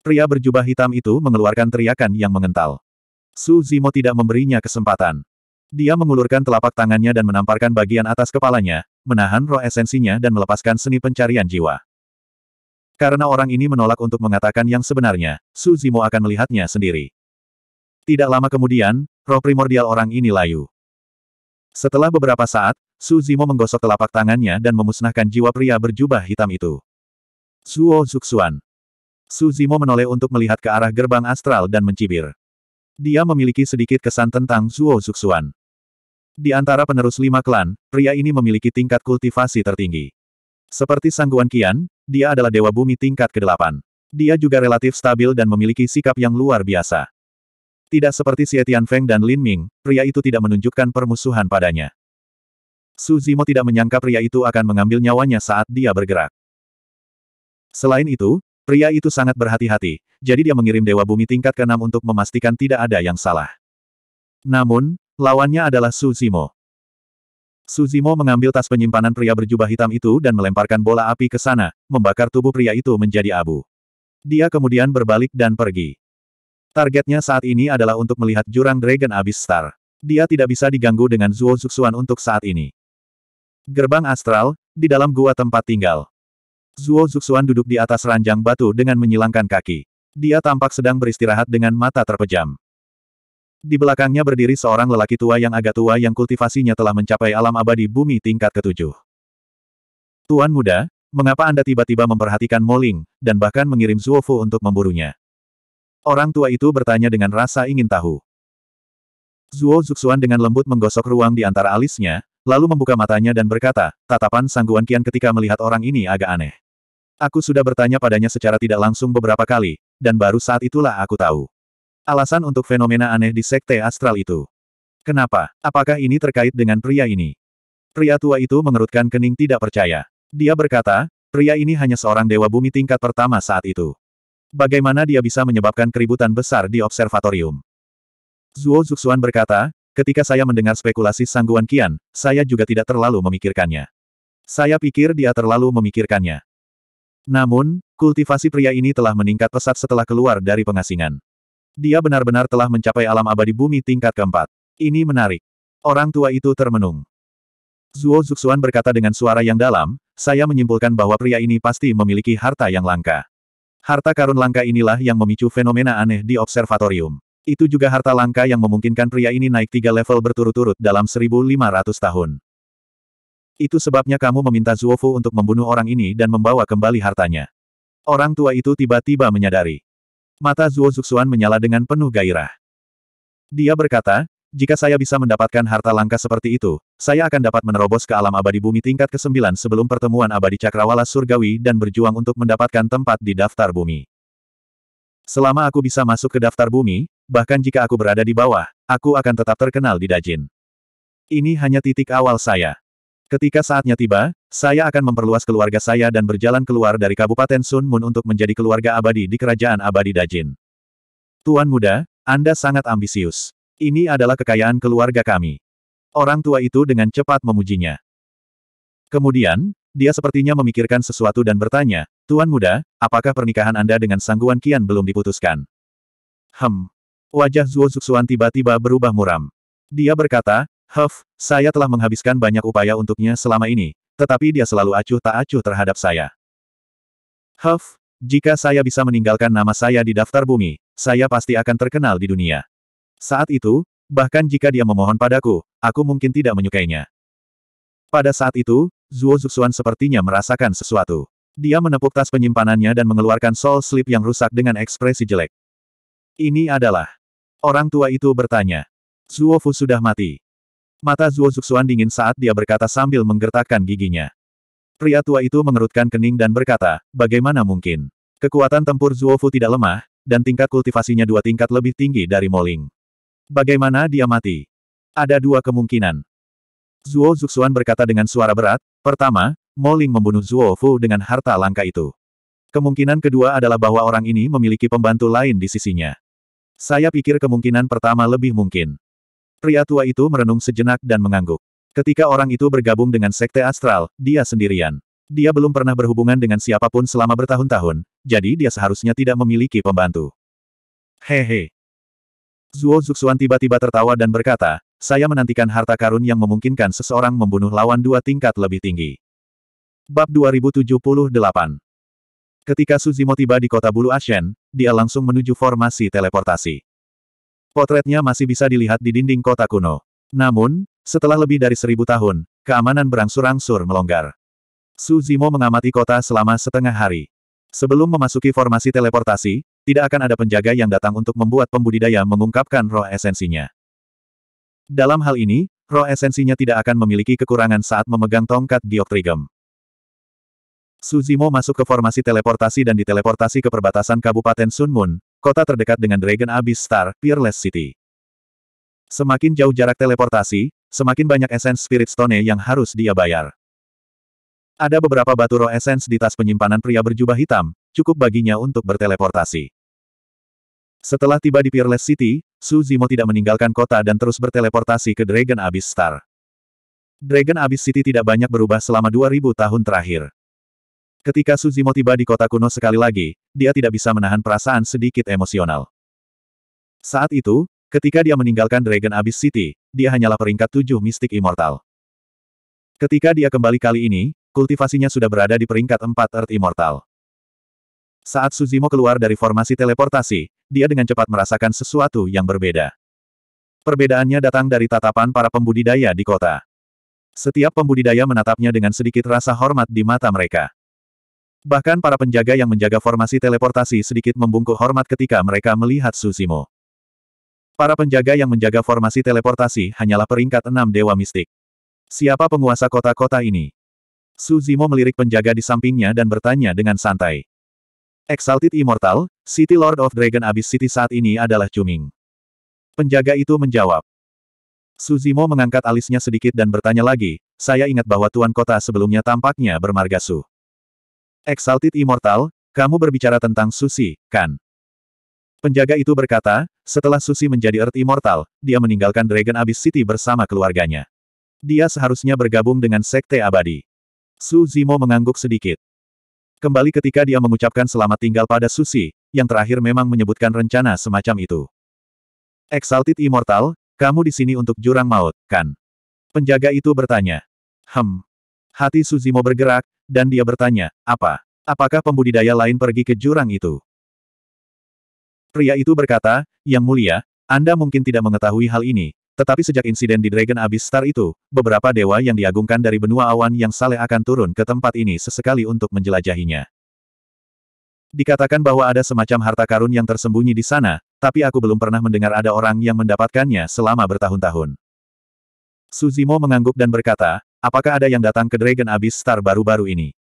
Pria berjubah hitam itu mengeluarkan teriakan yang mengental. Suzimo tidak memberinya kesempatan. Dia mengulurkan telapak tangannya dan menamparkan bagian atas kepalanya, menahan roh esensinya dan melepaskan seni pencarian jiwa. Karena orang ini menolak untuk mengatakan yang sebenarnya, Su Zimo akan melihatnya sendiri. Tidak lama kemudian, roh primordial orang ini layu. Setelah beberapa saat, Su Zimo menggosok telapak tangannya dan memusnahkan jiwa pria berjubah hitam itu. Suo Zuxuan. Su Zimo menoleh untuk melihat ke arah gerbang astral dan mencibir. Dia memiliki sedikit kesan tentang Suo Zuxuan. Di antara penerus lima klan, pria ini memiliki tingkat kultivasi tertinggi. Seperti Sangguan Kian, dia adalah dewa bumi tingkat ke-8. Dia juga relatif stabil dan memiliki sikap yang luar biasa. Tidak seperti Xie Feng dan Lin Ming, pria itu tidak menunjukkan permusuhan padanya. Su Zimo tidak menyangka pria itu akan mengambil nyawanya saat dia bergerak. Selain itu, pria itu sangat berhati-hati, jadi dia mengirim dewa bumi tingkat ke-6 untuk memastikan tidak ada yang salah. Namun, lawannya adalah Su Zimo. Suzimo mengambil tas penyimpanan pria berjubah hitam itu dan melemparkan bola api ke sana, membakar tubuh pria itu menjadi abu. Dia kemudian berbalik dan pergi. Targetnya saat ini adalah untuk melihat jurang Dragon Abyss Star. Dia tidak bisa diganggu dengan Zuo Zuxuan untuk saat ini. Gerbang astral, di dalam gua tempat tinggal. Zuo Zuxuan duduk di atas ranjang batu dengan menyilangkan kaki. Dia tampak sedang beristirahat dengan mata terpejam. Di belakangnya berdiri seorang lelaki tua yang agak tua yang kultivasinya telah mencapai alam abadi bumi tingkat ketujuh. Tuan muda, mengapa Anda tiba-tiba memperhatikan Moling, dan bahkan mengirim Zuofu untuk memburunya? Orang tua itu bertanya dengan rasa ingin tahu. Zuo Zuxuan dengan lembut menggosok ruang di antara alisnya, lalu membuka matanya dan berkata, tatapan sangguan kian ketika melihat orang ini agak aneh. Aku sudah bertanya padanya secara tidak langsung beberapa kali, dan baru saat itulah aku tahu. Alasan untuk fenomena aneh di sekte astral itu. Kenapa? Apakah ini terkait dengan pria ini? Pria tua itu mengerutkan kening tidak percaya. Dia berkata, pria ini hanya seorang dewa bumi tingkat pertama saat itu. Bagaimana dia bisa menyebabkan keributan besar di observatorium? Zuo Zuxuan berkata, ketika saya mendengar spekulasi sangguan Kian, saya juga tidak terlalu memikirkannya. Saya pikir dia terlalu memikirkannya. Namun, kultivasi pria ini telah meningkat pesat setelah keluar dari pengasingan. Dia benar-benar telah mencapai alam abadi bumi tingkat keempat. Ini menarik. Orang tua itu termenung. Zuo Zuxuan berkata dengan suara yang dalam, saya menyimpulkan bahwa pria ini pasti memiliki harta yang langka. Harta karun langka inilah yang memicu fenomena aneh di observatorium. Itu juga harta langka yang memungkinkan pria ini naik tiga level berturut-turut dalam 1500 tahun. Itu sebabnya kamu meminta Zuofu untuk membunuh orang ini dan membawa kembali hartanya. Orang tua itu tiba-tiba menyadari. Mata Zuo Zuxuan menyala dengan penuh gairah. Dia berkata, jika saya bisa mendapatkan harta langka seperti itu, saya akan dapat menerobos ke alam abadi bumi tingkat ke-9 sebelum pertemuan abadi cakrawala surgawi dan berjuang untuk mendapatkan tempat di daftar bumi. Selama aku bisa masuk ke daftar bumi, bahkan jika aku berada di bawah, aku akan tetap terkenal di Dajin. Ini hanya titik awal saya. Ketika saatnya tiba, saya akan memperluas keluarga saya dan berjalan keluar dari Kabupaten Sun Moon untuk menjadi keluarga abadi di Kerajaan Abadi Dajin. Tuan muda, Anda sangat ambisius. Ini adalah kekayaan keluarga kami. Orang tua itu dengan cepat memujinya. Kemudian, dia sepertinya memikirkan sesuatu dan bertanya, Tuan muda, apakah pernikahan Anda dengan Sangguan Kian belum diputuskan? Hem. Wajah Zuo Zuxuan tiba-tiba berubah muram. Dia berkata, Huff, saya telah menghabiskan banyak upaya untuknya selama ini, tetapi dia selalu acuh tak acuh terhadap saya. Huff, jika saya bisa meninggalkan nama saya di daftar bumi, saya pasti akan terkenal di dunia. Saat itu, bahkan jika dia memohon padaku, aku mungkin tidak menyukainya. Pada saat itu, Zuo Zuxuan sepertinya merasakan sesuatu. Dia menepuk tas penyimpanannya dan mengeluarkan soul slip yang rusak dengan ekspresi jelek. Ini adalah. Orang tua itu bertanya. Zuo Fu sudah mati. Mata Zuo Zuxuan dingin saat dia berkata sambil menggertakkan giginya. Pria tua itu mengerutkan kening dan berkata, bagaimana mungkin? Kekuatan tempur Zuo Fu tidak lemah, dan tingkat kultivasinya dua tingkat lebih tinggi dari Moling. Bagaimana dia mati? Ada dua kemungkinan. Zuo Zuxuan berkata dengan suara berat, pertama, Moling membunuh Zuo Fu dengan harta langka itu. Kemungkinan kedua adalah bahwa orang ini memiliki pembantu lain di sisinya. Saya pikir kemungkinan pertama lebih mungkin. Pria tua itu merenung sejenak dan mengangguk. Ketika orang itu bergabung dengan sekte astral, dia sendirian. Dia belum pernah berhubungan dengan siapapun selama bertahun-tahun, jadi dia seharusnya tidak memiliki pembantu. Hehe. Zuo Zuxuan tiba-tiba tertawa dan berkata, saya menantikan harta karun yang memungkinkan seseorang membunuh lawan dua tingkat lebih tinggi. Bab 2078 Ketika Suzimo tiba di kota Bulu Ashen, dia langsung menuju formasi teleportasi. Potretnya masih bisa dilihat di dinding kota kuno. Namun, setelah lebih dari seribu tahun, keamanan berangsur-angsur melonggar. Su Zimo mengamati kota selama setengah hari. Sebelum memasuki formasi teleportasi, tidak akan ada penjaga yang datang untuk membuat pembudidaya mengungkapkan roh esensinya. Dalam hal ini, roh esensinya tidak akan memiliki kekurangan saat memegang tongkat Dioptrigem. Suzimo masuk ke formasi teleportasi dan diteleportasi ke perbatasan Kabupaten Sunmun, kota terdekat dengan Dragon Abyss Star, Peerless City. Semakin jauh jarak teleportasi, semakin banyak esens Spirit Stone yang harus dia bayar. Ada beberapa batu roh esens di tas penyimpanan pria berjubah hitam, cukup baginya untuk berteleportasi. Setelah tiba di Peerless City, Su Zimo tidak meninggalkan kota dan terus berteleportasi ke Dragon Abyss Star. Dragon Abyss City tidak banyak berubah selama 2000 tahun terakhir. Ketika Suzimo tiba di kota kuno sekali lagi, dia tidak bisa menahan perasaan sedikit emosional. Saat itu, ketika dia meninggalkan Dragon Abyss City, dia hanyalah peringkat tujuh mistik immortal. Ketika dia kembali kali ini, kultivasinya sudah berada di peringkat empat Earth Immortal. Saat Suzimo keluar dari formasi teleportasi, dia dengan cepat merasakan sesuatu yang berbeda. Perbedaannya datang dari tatapan para pembudidaya di kota. Setiap pembudidaya menatapnya dengan sedikit rasa hormat di mata mereka. Bahkan para penjaga yang menjaga formasi teleportasi sedikit membungkuk hormat ketika mereka melihat Susimo. Para penjaga yang menjaga formasi teleportasi hanyalah peringkat enam dewa mistik. Siapa penguasa kota-kota ini? Suzimo melirik penjaga di sampingnya dan bertanya dengan santai. Exalted Immortal, City Lord of Dragon Abyss City saat ini adalah Cuming. Penjaga itu menjawab. Suzimo mengangkat alisnya sedikit dan bertanya lagi, saya ingat bahwa Tuan Kota sebelumnya tampaknya bermarga Su. Exalted Immortal, kamu berbicara tentang Susi, kan? Penjaga itu berkata, setelah Susi menjadi Earth Immortal, dia meninggalkan Dragon Abyss City bersama keluarganya. Dia seharusnya bergabung dengan Sekte Abadi. Su Zimo mengangguk sedikit. Kembali ketika dia mengucapkan selamat tinggal pada Susi, yang terakhir memang menyebutkan rencana semacam itu. Exalted Immortal, kamu di sini untuk jurang maut, kan? Penjaga itu bertanya. Hem, Hati Suzimo bergerak, dan dia bertanya, apa? Apakah pembudidaya lain pergi ke jurang itu? Pria itu berkata, Yang mulia, Anda mungkin tidak mengetahui hal ini, tetapi sejak insiden di Dragon Abyss Star itu, beberapa dewa yang diagungkan dari benua awan yang saleh akan turun ke tempat ini sesekali untuk menjelajahinya. Dikatakan bahwa ada semacam harta karun yang tersembunyi di sana, tapi aku belum pernah mendengar ada orang yang mendapatkannya selama bertahun-tahun. Suzimo mengangguk dan berkata, Apakah ada yang datang ke Dragon Abyss Star baru-baru ini?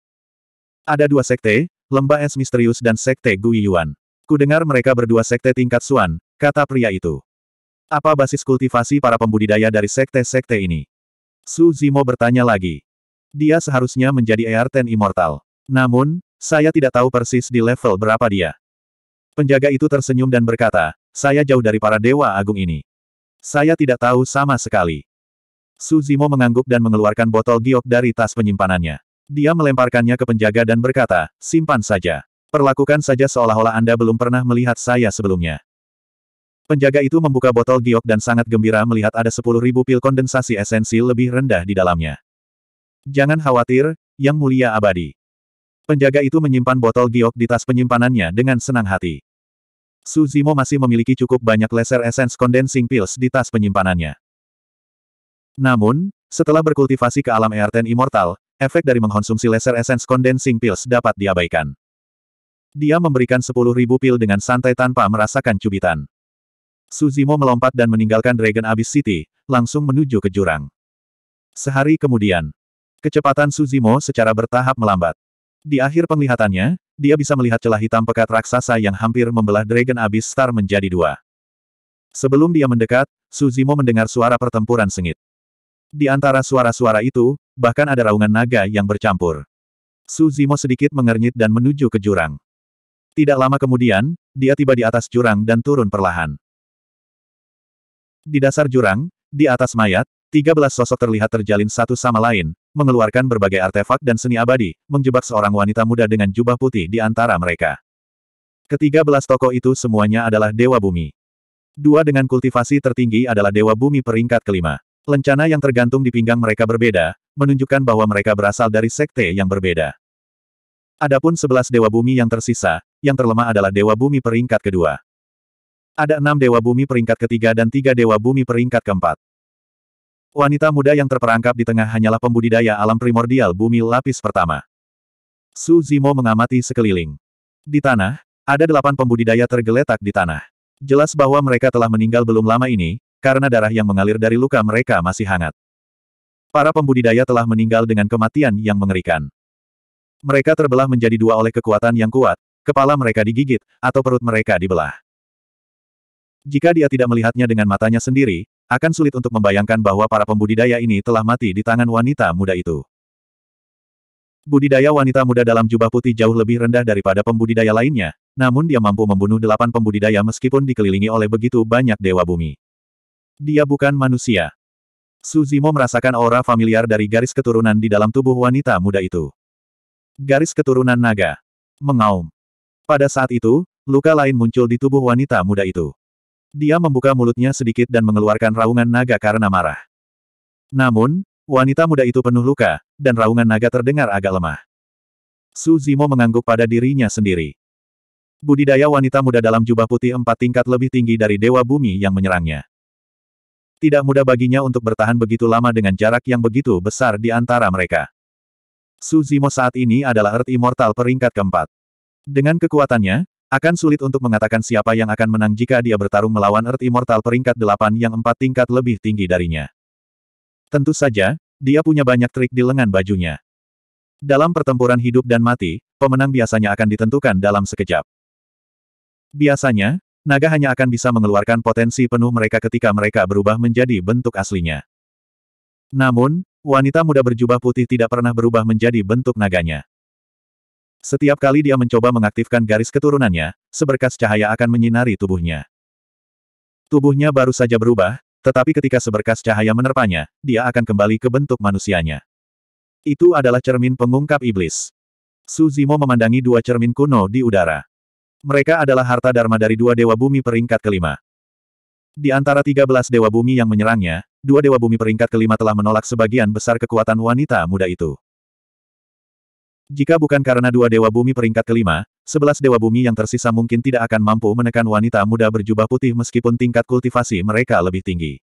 Ada dua sekte, Lembah Es Misterius dan Sekte Gui Yuan. dengar mereka berdua sekte tingkat Suan, kata pria itu. Apa basis kultivasi para pembudidaya dari sekte-sekte ini? Su Zimo bertanya lagi. Dia seharusnya menjadi Earten Immortal. Namun, saya tidak tahu persis di level berapa dia. Penjaga itu tersenyum dan berkata, saya jauh dari para dewa agung ini. Saya tidak tahu sama sekali. Suzimo mengangguk dan mengeluarkan botol giok dari tas penyimpanannya. Dia melemparkannya ke penjaga dan berkata, simpan saja. Perlakukan saja seolah-olah Anda belum pernah melihat saya sebelumnya. Penjaga itu membuka botol giok dan sangat gembira melihat ada 10.000 pil kondensasi esensi lebih rendah di dalamnya. Jangan khawatir, Yang Mulia Abadi. Penjaga itu menyimpan botol giok di tas penyimpanannya dengan senang hati. Suzimo masih memiliki cukup banyak laser esens condensing pills di tas penyimpanannya. Namun, setelah berkultivasi ke alam Earthen Immortal, efek dari mengkonsumsi laser essence condensing pills dapat diabaikan. Dia memberikan 10.000 pil dengan santai tanpa merasakan cubitan. Suzimo melompat dan meninggalkan Dragon Abyss City, langsung menuju ke jurang. Sehari kemudian, kecepatan Suzimo secara bertahap melambat. Di akhir penglihatannya, dia bisa melihat celah hitam pekat raksasa yang hampir membelah Dragon Abyss Star menjadi dua. Sebelum dia mendekat, Suzimo mendengar suara pertempuran sengit. Di antara suara-suara itu, bahkan ada raungan naga yang bercampur. Su Zimo sedikit mengernyit dan menuju ke jurang. Tidak lama kemudian, dia tiba di atas jurang dan turun perlahan. Di dasar jurang, di atas mayat, 13 sosok terlihat terjalin satu sama lain, mengeluarkan berbagai artefak dan seni abadi, menjebak seorang wanita muda dengan jubah putih di antara mereka. Ketiga belas tokoh itu semuanya adalah Dewa Bumi. Dua dengan kultivasi tertinggi adalah Dewa Bumi peringkat kelima. Lencana yang tergantung di pinggang mereka berbeda, menunjukkan bahwa mereka berasal dari sekte yang berbeda. Adapun sebelas dewa bumi yang tersisa, yang terlemah adalah dewa bumi peringkat kedua. Ada enam dewa bumi peringkat ketiga dan tiga dewa bumi peringkat keempat. Wanita muda yang terperangkap di tengah hanyalah pembudidaya alam primordial bumi lapis pertama. Su Zimo mengamati sekeliling. Di tanah, ada delapan pembudidaya tergeletak di tanah. Jelas bahwa mereka telah meninggal belum lama ini, karena darah yang mengalir dari luka mereka masih hangat. Para pembudidaya telah meninggal dengan kematian yang mengerikan. Mereka terbelah menjadi dua oleh kekuatan yang kuat, kepala mereka digigit, atau perut mereka dibelah. Jika dia tidak melihatnya dengan matanya sendiri, akan sulit untuk membayangkan bahwa para pembudidaya ini telah mati di tangan wanita muda itu. Budidaya wanita muda dalam jubah putih jauh lebih rendah daripada pembudidaya lainnya, namun dia mampu membunuh delapan pembudidaya meskipun dikelilingi oleh begitu banyak dewa bumi. Dia bukan manusia. Suzimo merasakan aura familiar dari garis keturunan di dalam tubuh wanita muda itu. Garis keturunan naga. Mengaum. Pada saat itu, luka lain muncul di tubuh wanita muda itu. Dia membuka mulutnya sedikit dan mengeluarkan raungan naga karena marah. Namun, wanita muda itu penuh luka, dan raungan naga terdengar agak lemah. Suzimo mengangguk pada dirinya sendiri. Budidaya wanita muda dalam jubah putih empat tingkat lebih tinggi dari Dewa Bumi yang menyerangnya. Tidak mudah baginya untuk bertahan begitu lama dengan jarak yang begitu besar di antara mereka. Suzimo saat ini adalah Earth Immortal peringkat keempat. Dengan kekuatannya, akan sulit untuk mengatakan siapa yang akan menang jika dia bertarung melawan Earth Immortal peringkat delapan yang empat tingkat lebih tinggi darinya. Tentu saja, dia punya banyak trik di lengan bajunya. Dalam pertempuran hidup dan mati, pemenang biasanya akan ditentukan dalam sekejap. Biasanya, naga hanya akan bisa mengeluarkan potensi penuh mereka ketika mereka berubah menjadi bentuk aslinya. Namun, wanita muda berjubah putih tidak pernah berubah menjadi bentuk naganya. Setiap kali dia mencoba mengaktifkan garis keturunannya, seberkas cahaya akan menyinari tubuhnya. Tubuhnya baru saja berubah, tetapi ketika seberkas cahaya menerpanya, dia akan kembali ke bentuk manusianya. Itu adalah cermin pengungkap iblis. Suzimo memandangi dua cermin kuno di udara. Mereka adalah harta dharma dari dua dewa bumi peringkat kelima. Di antara 13 dewa bumi yang menyerangnya, dua dewa bumi peringkat kelima telah menolak sebagian besar kekuatan wanita muda itu. Jika bukan karena dua dewa bumi peringkat kelima, sebelas dewa bumi yang tersisa mungkin tidak akan mampu menekan wanita muda berjubah putih meskipun tingkat kultivasi mereka lebih tinggi.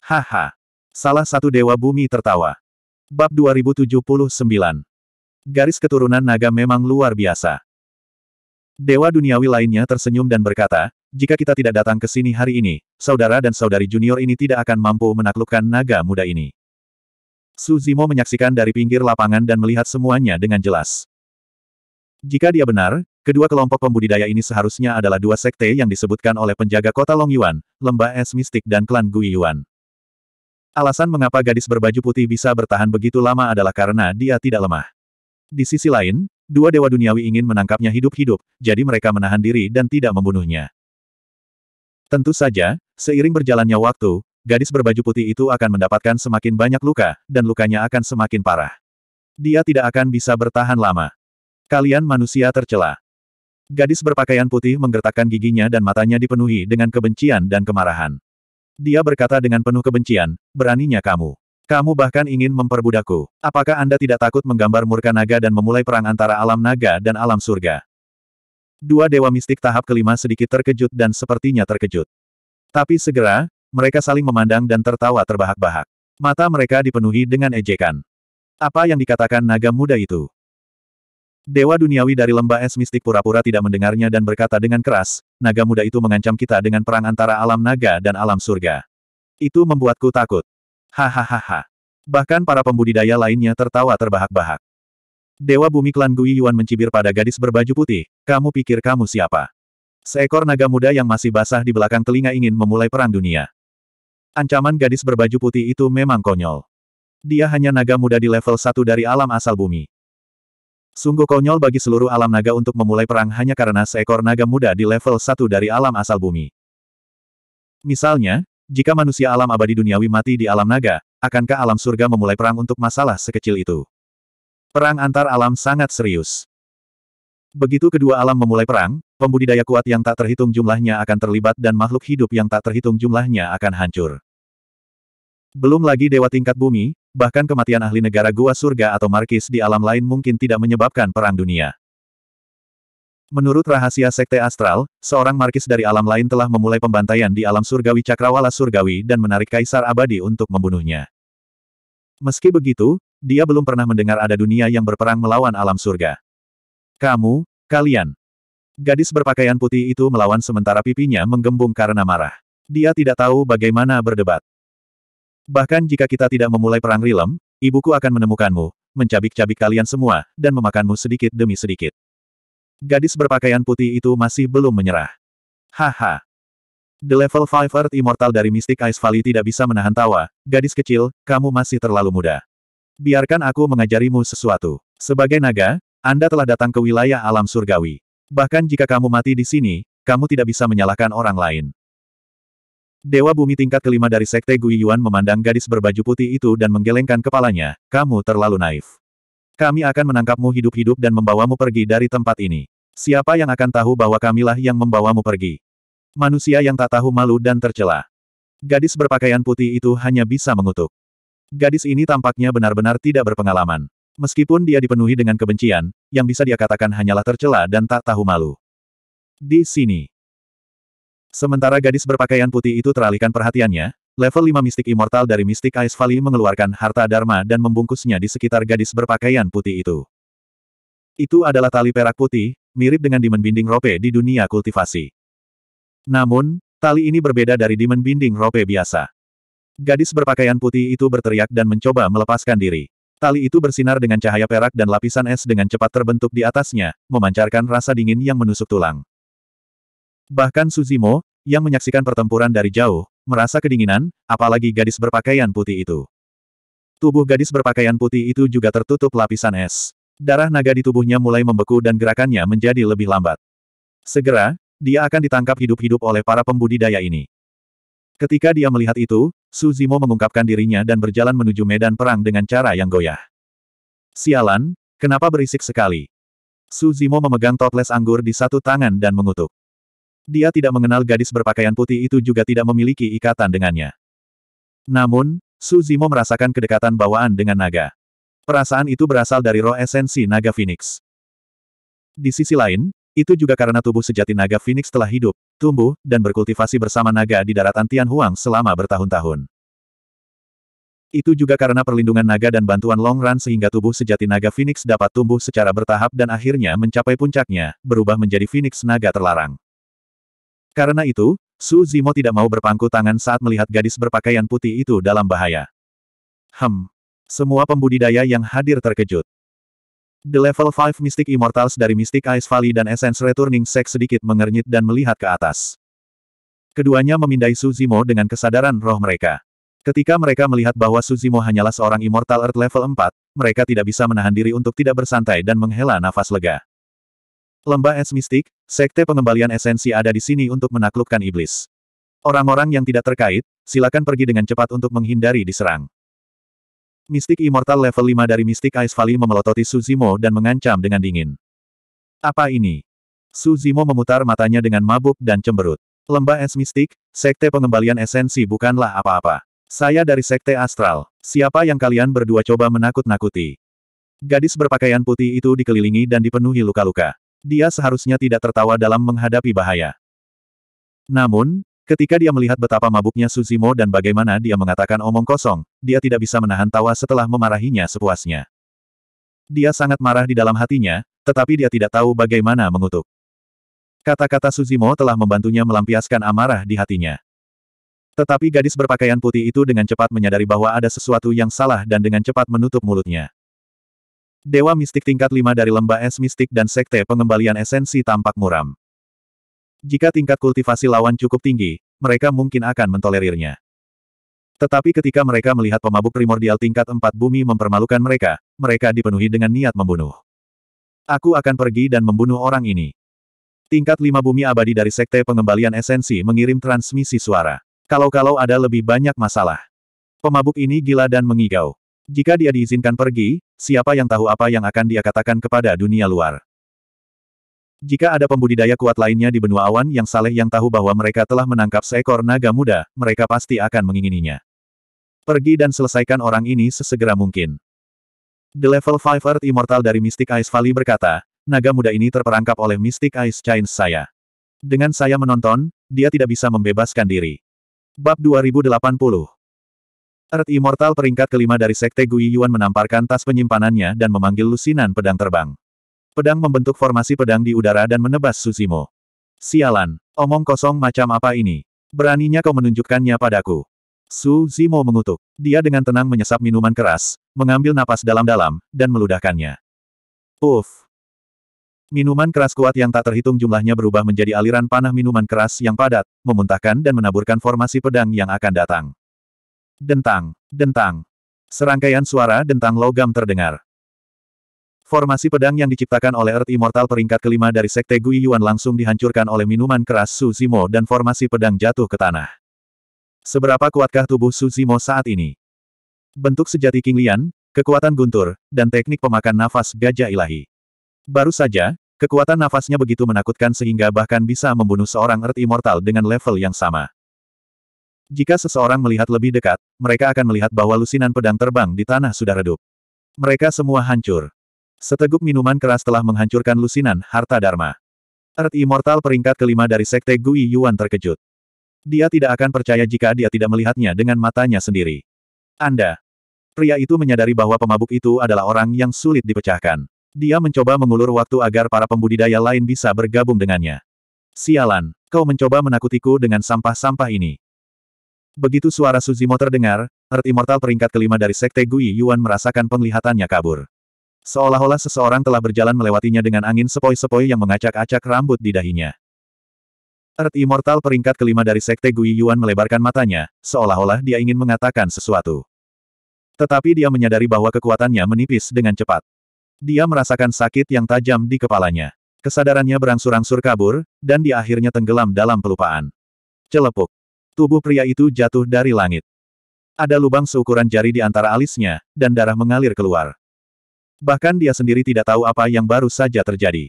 Haha. Salah satu dewa bumi tertawa. Bab 2079. Garis keturunan naga memang luar biasa. Dewa duniawi lainnya tersenyum dan berkata, jika kita tidak datang ke sini hari ini, saudara dan saudari junior ini tidak akan mampu menaklukkan naga muda ini. Su Zimo menyaksikan dari pinggir lapangan dan melihat semuanya dengan jelas. Jika dia benar, kedua kelompok pembudidaya ini seharusnya adalah dua sekte yang disebutkan oleh penjaga kota Long Yuan, lembah es mistik dan klan Gui Yuan. Alasan mengapa gadis berbaju putih bisa bertahan begitu lama adalah karena dia tidak lemah. Di sisi lain, Dua dewa duniawi ingin menangkapnya hidup-hidup, jadi mereka menahan diri dan tidak membunuhnya. Tentu saja, seiring berjalannya waktu, gadis berbaju putih itu akan mendapatkan semakin banyak luka, dan lukanya akan semakin parah. Dia tidak akan bisa bertahan lama. Kalian manusia tercela. Gadis berpakaian putih menggertakkan giginya dan matanya dipenuhi dengan kebencian dan kemarahan. Dia berkata dengan penuh kebencian, beraninya kamu. Kamu bahkan ingin memperbudakku. Apakah Anda tidak takut menggambar murka naga dan memulai perang antara alam naga dan alam surga? Dua dewa mistik tahap kelima sedikit terkejut dan sepertinya terkejut. Tapi segera, mereka saling memandang dan tertawa terbahak-bahak. Mata mereka dipenuhi dengan ejekan. Apa yang dikatakan naga muda itu? Dewa duniawi dari lembah es mistik pura-pura tidak mendengarnya dan berkata dengan keras, naga muda itu mengancam kita dengan perang antara alam naga dan alam surga. Itu membuatku takut. Hahaha. Bahkan para pembudidaya lainnya tertawa terbahak-bahak. Dewa bumi klan Gui Yuan mencibir pada gadis berbaju putih, kamu pikir kamu siapa? Seekor naga muda yang masih basah di belakang telinga ingin memulai perang dunia. Ancaman gadis berbaju putih itu memang konyol. Dia hanya naga muda di level 1 dari alam asal bumi. Sungguh konyol bagi seluruh alam naga untuk memulai perang hanya karena seekor naga muda di level 1 dari alam asal bumi. Misalnya, jika manusia alam abadi duniawi mati di alam naga, akankah alam surga memulai perang untuk masalah sekecil itu? Perang antar alam sangat serius. Begitu kedua alam memulai perang, pembudidaya kuat yang tak terhitung jumlahnya akan terlibat dan makhluk hidup yang tak terhitung jumlahnya akan hancur. Belum lagi dewa tingkat bumi, bahkan kematian ahli negara gua surga atau markis di alam lain mungkin tidak menyebabkan perang dunia. Menurut rahasia Sekte Astral, seorang markis dari alam lain telah memulai pembantaian di alam surgawi Cakrawala Surgawi dan menarik Kaisar Abadi untuk membunuhnya. Meski begitu, dia belum pernah mendengar ada dunia yang berperang melawan alam surga. Kamu, kalian. Gadis berpakaian putih itu melawan sementara pipinya menggembung karena marah. Dia tidak tahu bagaimana berdebat. Bahkan jika kita tidak memulai perang rilem, ibuku akan menemukanmu, mencabik-cabik kalian semua, dan memakanmu sedikit demi sedikit. Gadis berpakaian putih itu masih belum menyerah. Haha. The level 5 Earth Immortal dari Mystic Ice Valley tidak bisa menahan tawa. Gadis kecil, kamu masih terlalu muda. Biarkan aku mengajarimu sesuatu. Sebagai naga, Anda telah datang ke wilayah alam surgawi. Bahkan jika kamu mati di sini, kamu tidak bisa menyalahkan orang lain. Dewa bumi tingkat kelima dari Sekte Gui memandang gadis berbaju putih itu dan menggelengkan kepalanya, kamu terlalu naif. Kami akan menangkapmu hidup-hidup dan membawamu pergi dari tempat ini. Siapa yang akan tahu bahwa kamilah yang membawamu pergi? Manusia yang tak tahu malu dan tercela. Gadis berpakaian putih itu hanya bisa mengutuk. Gadis ini tampaknya benar-benar tidak berpengalaman. Meskipun dia dipenuhi dengan kebencian, yang bisa dia katakan hanyalah tercela dan tak tahu malu. Di sini. Sementara gadis berpakaian putih itu teralihkan perhatiannya, Level 5 mistik immortal dari mistik Ice Valley mengeluarkan harta Dharma dan membungkusnya di sekitar gadis berpakaian putih itu. Itu adalah tali perak putih, mirip dengan Demon binding rope di dunia kultivasi. Namun, tali ini berbeda dari Demon binding rope biasa. Gadis berpakaian putih itu berteriak dan mencoba melepaskan diri. Tali itu bersinar dengan cahaya perak dan lapisan es dengan cepat terbentuk di atasnya, memancarkan rasa dingin yang menusuk tulang. Bahkan Suzimo, yang menyaksikan pertempuran dari jauh, merasa kedinginan, apalagi gadis berpakaian putih itu. Tubuh gadis berpakaian putih itu juga tertutup lapisan es. Darah naga di tubuhnya mulai membeku dan gerakannya menjadi lebih lambat. Segera, dia akan ditangkap hidup-hidup oleh para pembudidaya ini. Ketika dia melihat itu, Suzimo mengungkapkan dirinya dan berjalan menuju medan perang dengan cara yang goyah. Sialan, kenapa berisik sekali? Suzimo memegang toples anggur di satu tangan dan mengutuk. Dia tidak mengenal gadis berpakaian putih itu juga tidak memiliki ikatan dengannya. Namun, Suzimo merasakan kedekatan bawaan dengan naga. Perasaan itu berasal dari roh esensi naga Phoenix. Di sisi lain, itu juga karena tubuh sejati naga Phoenix telah hidup, tumbuh, dan berkultivasi bersama naga di daratan Tianhuang selama bertahun-tahun. Itu juga karena perlindungan naga dan bantuan Long Run sehingga tubuh sejati naga Phoenix dapat tumbuh secara bertahap dan akhirnya mencapai puncaknya, berubah menjadi Phoenix naga terlarang. Karena itu, Su Zimo tidak mau berpangku tangan saat melihat gadis berpakaian putih itu dalam bahaya. Hem. Semua pembudidaya yang hadir terkejut. The level 5 Mystic Immortals dari Mystic Ice Valley dan Essence Returning Sex sedikit mengernyit dan melihat ke atas. Keduanya memindai Su Zimo dengan kesadaran roh mereka. Ketika mereka melihat bahwa Su Zimo hanyalah seorang Immortal Earth level 4, mereka tidak bisa menahan diri untuk tidak bersantai dan menghela nafas lega. Lembah Es Mistik, Sekte Pengembalian Esensi ada di sini untuk menaklukkan iblis. Orang-orang yang tidak terkait, silakan pergi dengan cepat untuk menghindari diserang. Mistik Immortal level 5 dari Mistik Ice Valley memelototi Suzimo dan mengancam dengan dingin. Apa ini? Suzimo memutar matanya dengan mabuk dan cemberut. Lembah Es Mistik, Sekte Pengembalian Esensi bukanlah apa-apa. Saya dari Sekte Astral. Siapa yang kalian berdua coba menakut-nakuti? Gadis berpakaian putih itu dikelilingi dan dipenuhi luka-luka. Dia seharusnya tidak tertawa dalam menghadapi bahaya. Namun, ketika dia melihat betapa mabuknya Suzimo dan bagaimana dia mengatakan omong kosong, dia tidak bisa menahan tawa setelah memarahinya sepuasnya. Dia sangat marah di dalam hatinya, tetapi dia tidak tahu bagaimana mengutuk. Kata-kata Suzimo telah membantunya melampiaskan amarah di hatinya. Tetapi gadis berpakaian putih itu dengan cepat menyadari bahwa ada sesuatu yang salah dan dengan cepat menutup mulutnya. Dewa mistik tingkat 5 dari lembah es mistik dan sekte pengembalian esensi tampak muram. Jika tingkat kultivasi lawan cukup tinggi, mereka mungkin akan mentolerirnya. Tetapi ketika mereka melihat pemabuk primordial tingkat 4 bumi mempermalukan mereka, mereka dipenuhi dengan niat membunuh. Aku akan pergi dan membunuh orang ini. Tingkat 5 bumi abadi dari sekte pengembalian esensi mengirim transmisi suara. Kalau-kalau ada lebih banyak masalah. Pemabuk ini gila dan mengigau. Jika dia diizinkan pergi, siapa yang tahu apa yang akan dia katakan kepada dunia luar. Jika ada pembudidaya kuat lainnya di benua awan yang saleh yang tahu bahwa mereka telah menangkap seekor naga muda, mereka pasti akan mengingininya. Pergi dan selesaikan orang ini sesegera mungkin. The level 5 Earth Immortal dari Mystic Ice Valley berkata, naga muda ini terperangkap oleh Mystic Ice Chains saya. Dengan saya menonton, dia tidak bisa membebaskan diri. Bab 2080 Earth Immortal peringkat kelima dari Sekte Gui Yuan menamparkan tas penyimpanannya dan memanggil lusinan pedang terbang. Pedang membentuk formasi pedang di udara dan menebas Suzimo. Sialan, omong kosong macam apa ini? Beraninya kau menunjukkannya padaku. Su Zimo mengutuk. Dia dengan tenang menyesap minuman keras, mengambil napas dalam-dalam, dan meludahkannya. Uf. Minuman keras kuat yang tak terhitung jumlahnya berubah menjadi aliran panah minuman keras yang padat, memuntahkan dan menaburkan formasi pedang yang akan datang. Dentang, dentang. Serangkaian suara dentang logam terdengar. Formasi pedang yang diciptakan oleh Earth Immortal peringkat kelima dari Sekte Gui Yuan langsung dihancurkan oleh minuman keras Su Zimo dan formasi pedang jatuh ke tanah. Seberapa kuatkah tubuh Su Zimo saat ini? Bentuk sejati King Lian, kekuatan guntur, dan teknik pemakan nafas gajah ilahi. Baru saja, kekuatan nafasnya begitu menakutkan sehingga bahkan bisa membunuh seorang Earth Immortal dengan level yang sama. Jika seseorang melihat lebih dekat, mereka akan melihat bahwa lusinan pedang terbang di tanah sudah redup. Mereka semua hancur. Seteguk minuman keras telah menghancurkan lusinan harta Dharma. Earth Immortal peringkat kelima dari Sekte Gui Yuan terkejut. Dia tidak akan percaya jika dia tidak melihatnya dengan matanya sendiri. Anda. Pria itu menyadari bahwa pemabuk itu adalah orang yang sulit dipecahkan. Dia mencoba mengulur waktu agar para pembudidaya lain bisa bergabung dengannya. Sialan, kau mencoba menakutiku dengan sampah-sampah ini. Begitu suara Suzimo terdengar, Earth Immortal peringkat kelima dari Sekte Gui Yuan merasakan penglihatannya kabur. Seolah-olah seseorang telah berjalan melewatinya dengan angin sepoi-sepoi yang mengacak-acak rambut di dahinya. Earth Immortal peringkat kelima dari Sekte Gui Yuan melebarkan matanya, seolah-olah dia ingin mengatakan sesuatu. Tetapi dia menyadari bahwa kekuatannya menipis dengan cepat. Dia merasakan sakit yang tajam di kepalanya. Kesadarannya berangsur-angsur kabur, dan dia akhirnya tenggelam dalam pelupaan. Celepuk. Tubuh pria itu jatuh dari langit. Ada lubang seukuran jari di antara alisnya, dan darah mengalir keluar. Bahkan dia sendiri tidak tahu apa yang baru saja terjadi.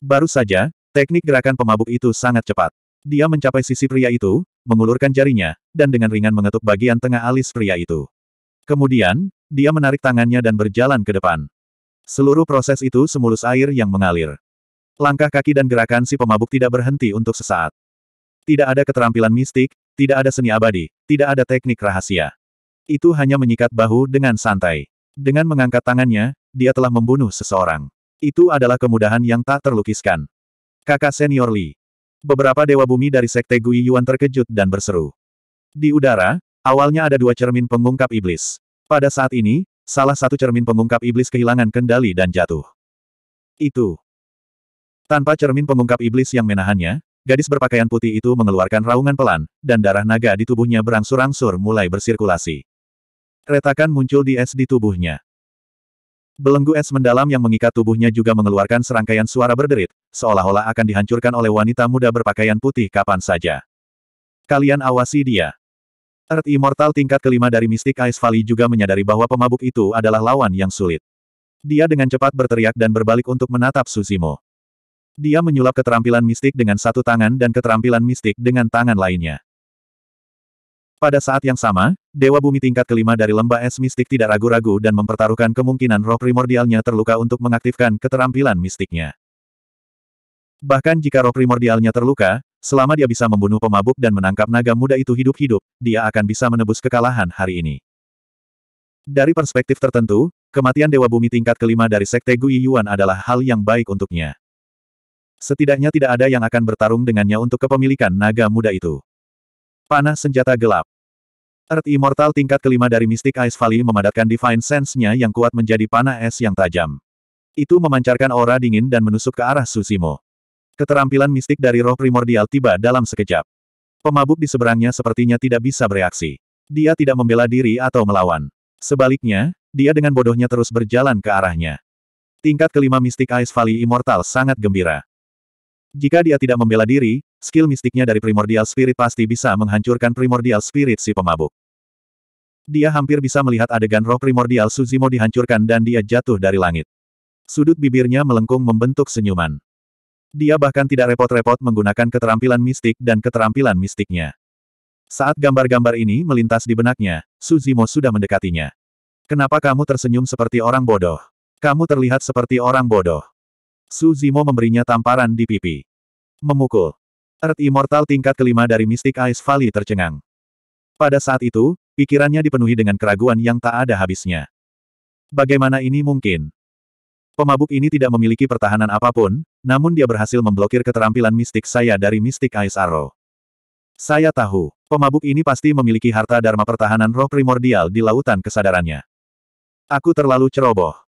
Baru saja, teknik gerakan pemabuk itu sangat cepat. Dia mencapai sisi pria itu, mengulurkan jarinya, dan dengan ringan mengetuk bagian tengah alis pria itu. Kemudian, dia menarik tangannya dan berjalan ke depan. Seluruh proses itu semulus air yang mengalir. Langkah kaki dan gerakan si pemabuk tidak berhenti untuk sesaat. Tidak ada keterampilan mistik, tidak ada seni abadi, tidak ada teknik rahasia. Itu hanya menyikat bahu dengan santai. Dengan mengangkat tangannya, dia telah membunuh seseorang. Itu adalah kemudahan yang tak terlukiskan. Kakak senior Li. Beberapa dewa bumi dari sekte Gui Yuan terkejut dan berseru. Di udara, awalnya ada dua cermin pengungkap iblis. Pada saat ini, salah satu cermin pengungkap iblis kehilangan kendali dan jatuh. Itu. Tanpa cermin pengungkap iblis yang menahannya, Gadis berpakaian putih itu mengeluarkan raungan pelan, dan darah naga di tubuhnya berangsur-angsur mulai bersirkulasi. Retakan muncul di es di tubuhnya. Belenggu es mendalam yang mengikat tubuhnya juga mengeluarkan serangkaian suara berderit, seolah-olah akan dihancurkan oleh wanita muda berpakaian putih kapan saja. Kalian awasi dia. Earth Immortal tingkat kelima dari Mystic Ice Valley juga menyadari bahwa pemabuk itu adalah lawan yang sulit. Dia dengan cepat berteriak dan berbalik untuk menatap Susimo. Dia menyulap keterampilan mistik dengan satu tangan dan keterampilan mistik dengan tangan lainnya. Pada saat yang sama, Dewa Bumi tingkat kelima dari lembah es mistik tidak ragu-ragu dan mempertaruhkan kemungkinan roh primordialnya terluka untuk mengaktifkan keterampilan mistiknya. Bahkan jika roh primordialnya terluka, selama dia bisa membunuh pemabuk dan menangkap naga muda itu hidup-hidup, dia akan bisa menebus kekalahan hari ini. Dari perspektif tertentu, kematian Dewa Bumi tingkat kelima dari Sekte Gui Yuan adalah hal yang baik untuknya. Setidaknya tidak ada yang akan bertarung dengannya untuk kepemilikan naga muda itu. Panah senjata gelap. Earth Immortal tingkat kelima dari Mystic Ice Valley memadatkan Divine Sense-nya yang kuat menjadi panah es yang tajam. Itu memancarkan aura dingin dan menusuk ke arah Susimo. Keterampilan mistik dari roh primordial tiba dalam sekejap. Pemabuk di seberangnya sepertinya tidak bisa bereaksi. Dia tidak membela diri atau melawan. Sebaliknya, dia dengan bodohnya terus berjalan ke arahnya. Tingkat kelima mistik Ice Valley Immortal sangat gembira. Jika dia tidak membela diri, skill mistiknya dari primordial spirit pasti bisa menghancurkan primordial spirit si pemabuk. Dia hampir bisa melihat adegan roh primordial Suzimo dihancurkan dan dia jatuh dari langit. Sudut bibirnya melengkung membentuk senyuman. Dia bahkan tidak repot-repot menggunakan keterampilan mistik dan keterampilan mistiknya. Saat gambar-gambar ini melintas di benaknya, Suzimo sudah mendekatinya. Kenapa kamu tersenyum seperti orang bodoh? Kamu terlihat seperti orang bodoh. Su Zimo memberinya tamparan di pipi. Memukul. Earth Immortal tingkat kelima dari Mystic Ice Valley tercengang. Pada saat itu, pikirannya dipenuhi dengan keraguan yang tak ada habisnya. Bagaimana ini mungkin? Pemabuk ini tidak memiliki pertahanan apapun, namun dia berhasil memblokir keterampilan mistik saya dari Mystic Ice Arrow. Saya tahu, pemabuk ini pasti memiliki harta dharma pertahanan roh primordial di lautan kesadarannya. Aku terlalu ceroboh.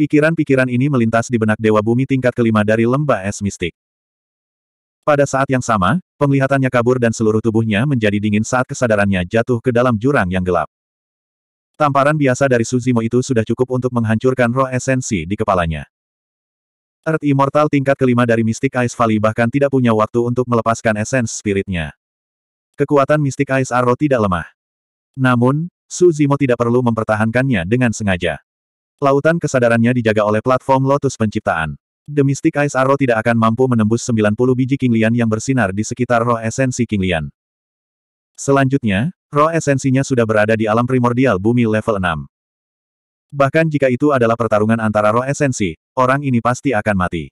Pikiran-pikiran ini melintas di benak Dewa Bumi tingkat kelima dari lembah es mistik. Pada saat yang sama, penglihatannya kabur dan seluruh tubuhnya menjadi dingin saat kesadarannya jatuh ke dalam jurang yang gelap. Tamparan biasa dari Suzimo itu sudah cukup untuk menghancurkan roh esensi di kepalanya. Earth Immortal tingkat kelima dari Mystic Ice Valley bahkan tidak punya waktu untuk melepaskan esens spiritnya. Kekuatan Mystic Ice Arrow tidak lemah. Namun, Suzimo tidak perlu mempertahankannya dengan sengaja. Lautan kesadarannya dijaga oleh platform Lotus Penciptaan. The Mystic Ice Arrow tidak akan mampu menembus 90 biji Kinglian yang bersinar di sekitar roh esensi Kinglian. Selanjutnya, roh esensinya sudah berada di alam primordial bumi level 6. Bahkan jika itu adalah pertarungan antara roh esensi, orang ini pasti akan mati.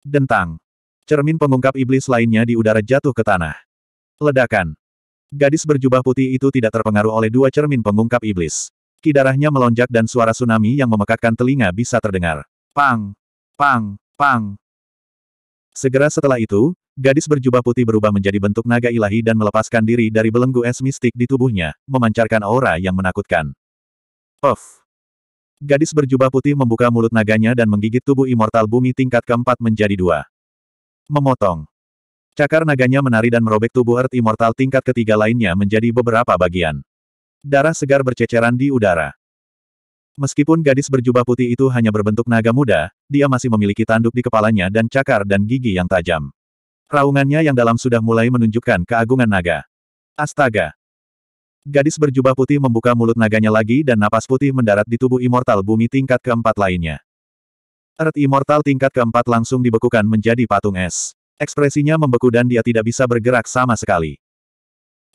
Dentang. Cermin pengungkap iblis lainnya di udara jatuh ke tanah. Ledakan. Gadis berjubah putih itu tidak terpengaruh oleh dua cermin pengungkap iblis. Ki darahnya melonjak dan suara tsunami yang memekakkan telinga bisa terdengar. Pang! Pang! Pang! Segera setelah itu, gadis berjubah putih berubah menjadi bentuk naga ilahi dan melepaskan diri dari belenggu es mistik di tubuhnya, memancarkan aura yang menakutkan. Puff! Gadis berjubah putih membuka mulut naganya dan menggigit tubuh immortal bumi tingkat keempat menjadi dua. Memotong. Cakar naganya menari dan merobek tubuh Earth Immortal tingkat ketiga lainnya menjadi beberapa bagian. Darah segar berceceran di udara. Meskipun gadis berjubah putih itu hanya berbentuk naga muda, dia masih memiliki tanduk di kepalanya dan cakar dan gigi yang tajam. Raungannya yang dalam sudah mulai menunjukkan keagungan naga. Astaga! Gadis berjubah putih membuka mulut naganya lagi dan napas putih mendarat di tubuh immortal bumi tingkat keempat lainnya. Erat immortal tingkat keempat langsung dibekukan menjadi patung es. Ekspresinya membeku dan dia tidak bisa bergerak sama sekali.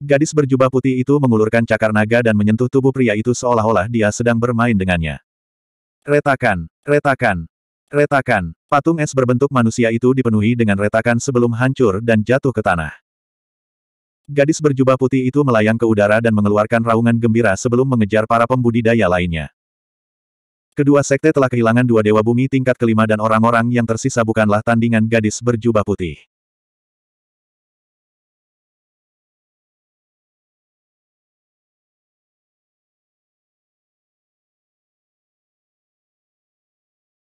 Gadis berjubah putih itu mengulurkan cakar naga dan menyentuh tubuh pria itu seolah-olah dia sedang bermain dengannya. Retakan, retakan, retakan. Patung es berbentuk manusia itu dipenuhi dengan retakan sebelum hancur dan jatuh ke tanah. Gadis berjubah putih itu melayang ke udara dan mengeluarkan raungan gembira sebelum mengejar para pembudidaya lainnya. Kedua sekte telah kehilangan dua dewa bumi tingkat kelima dan orang-orang yang tersisa bukanlah tandingan gadis berjubah putih.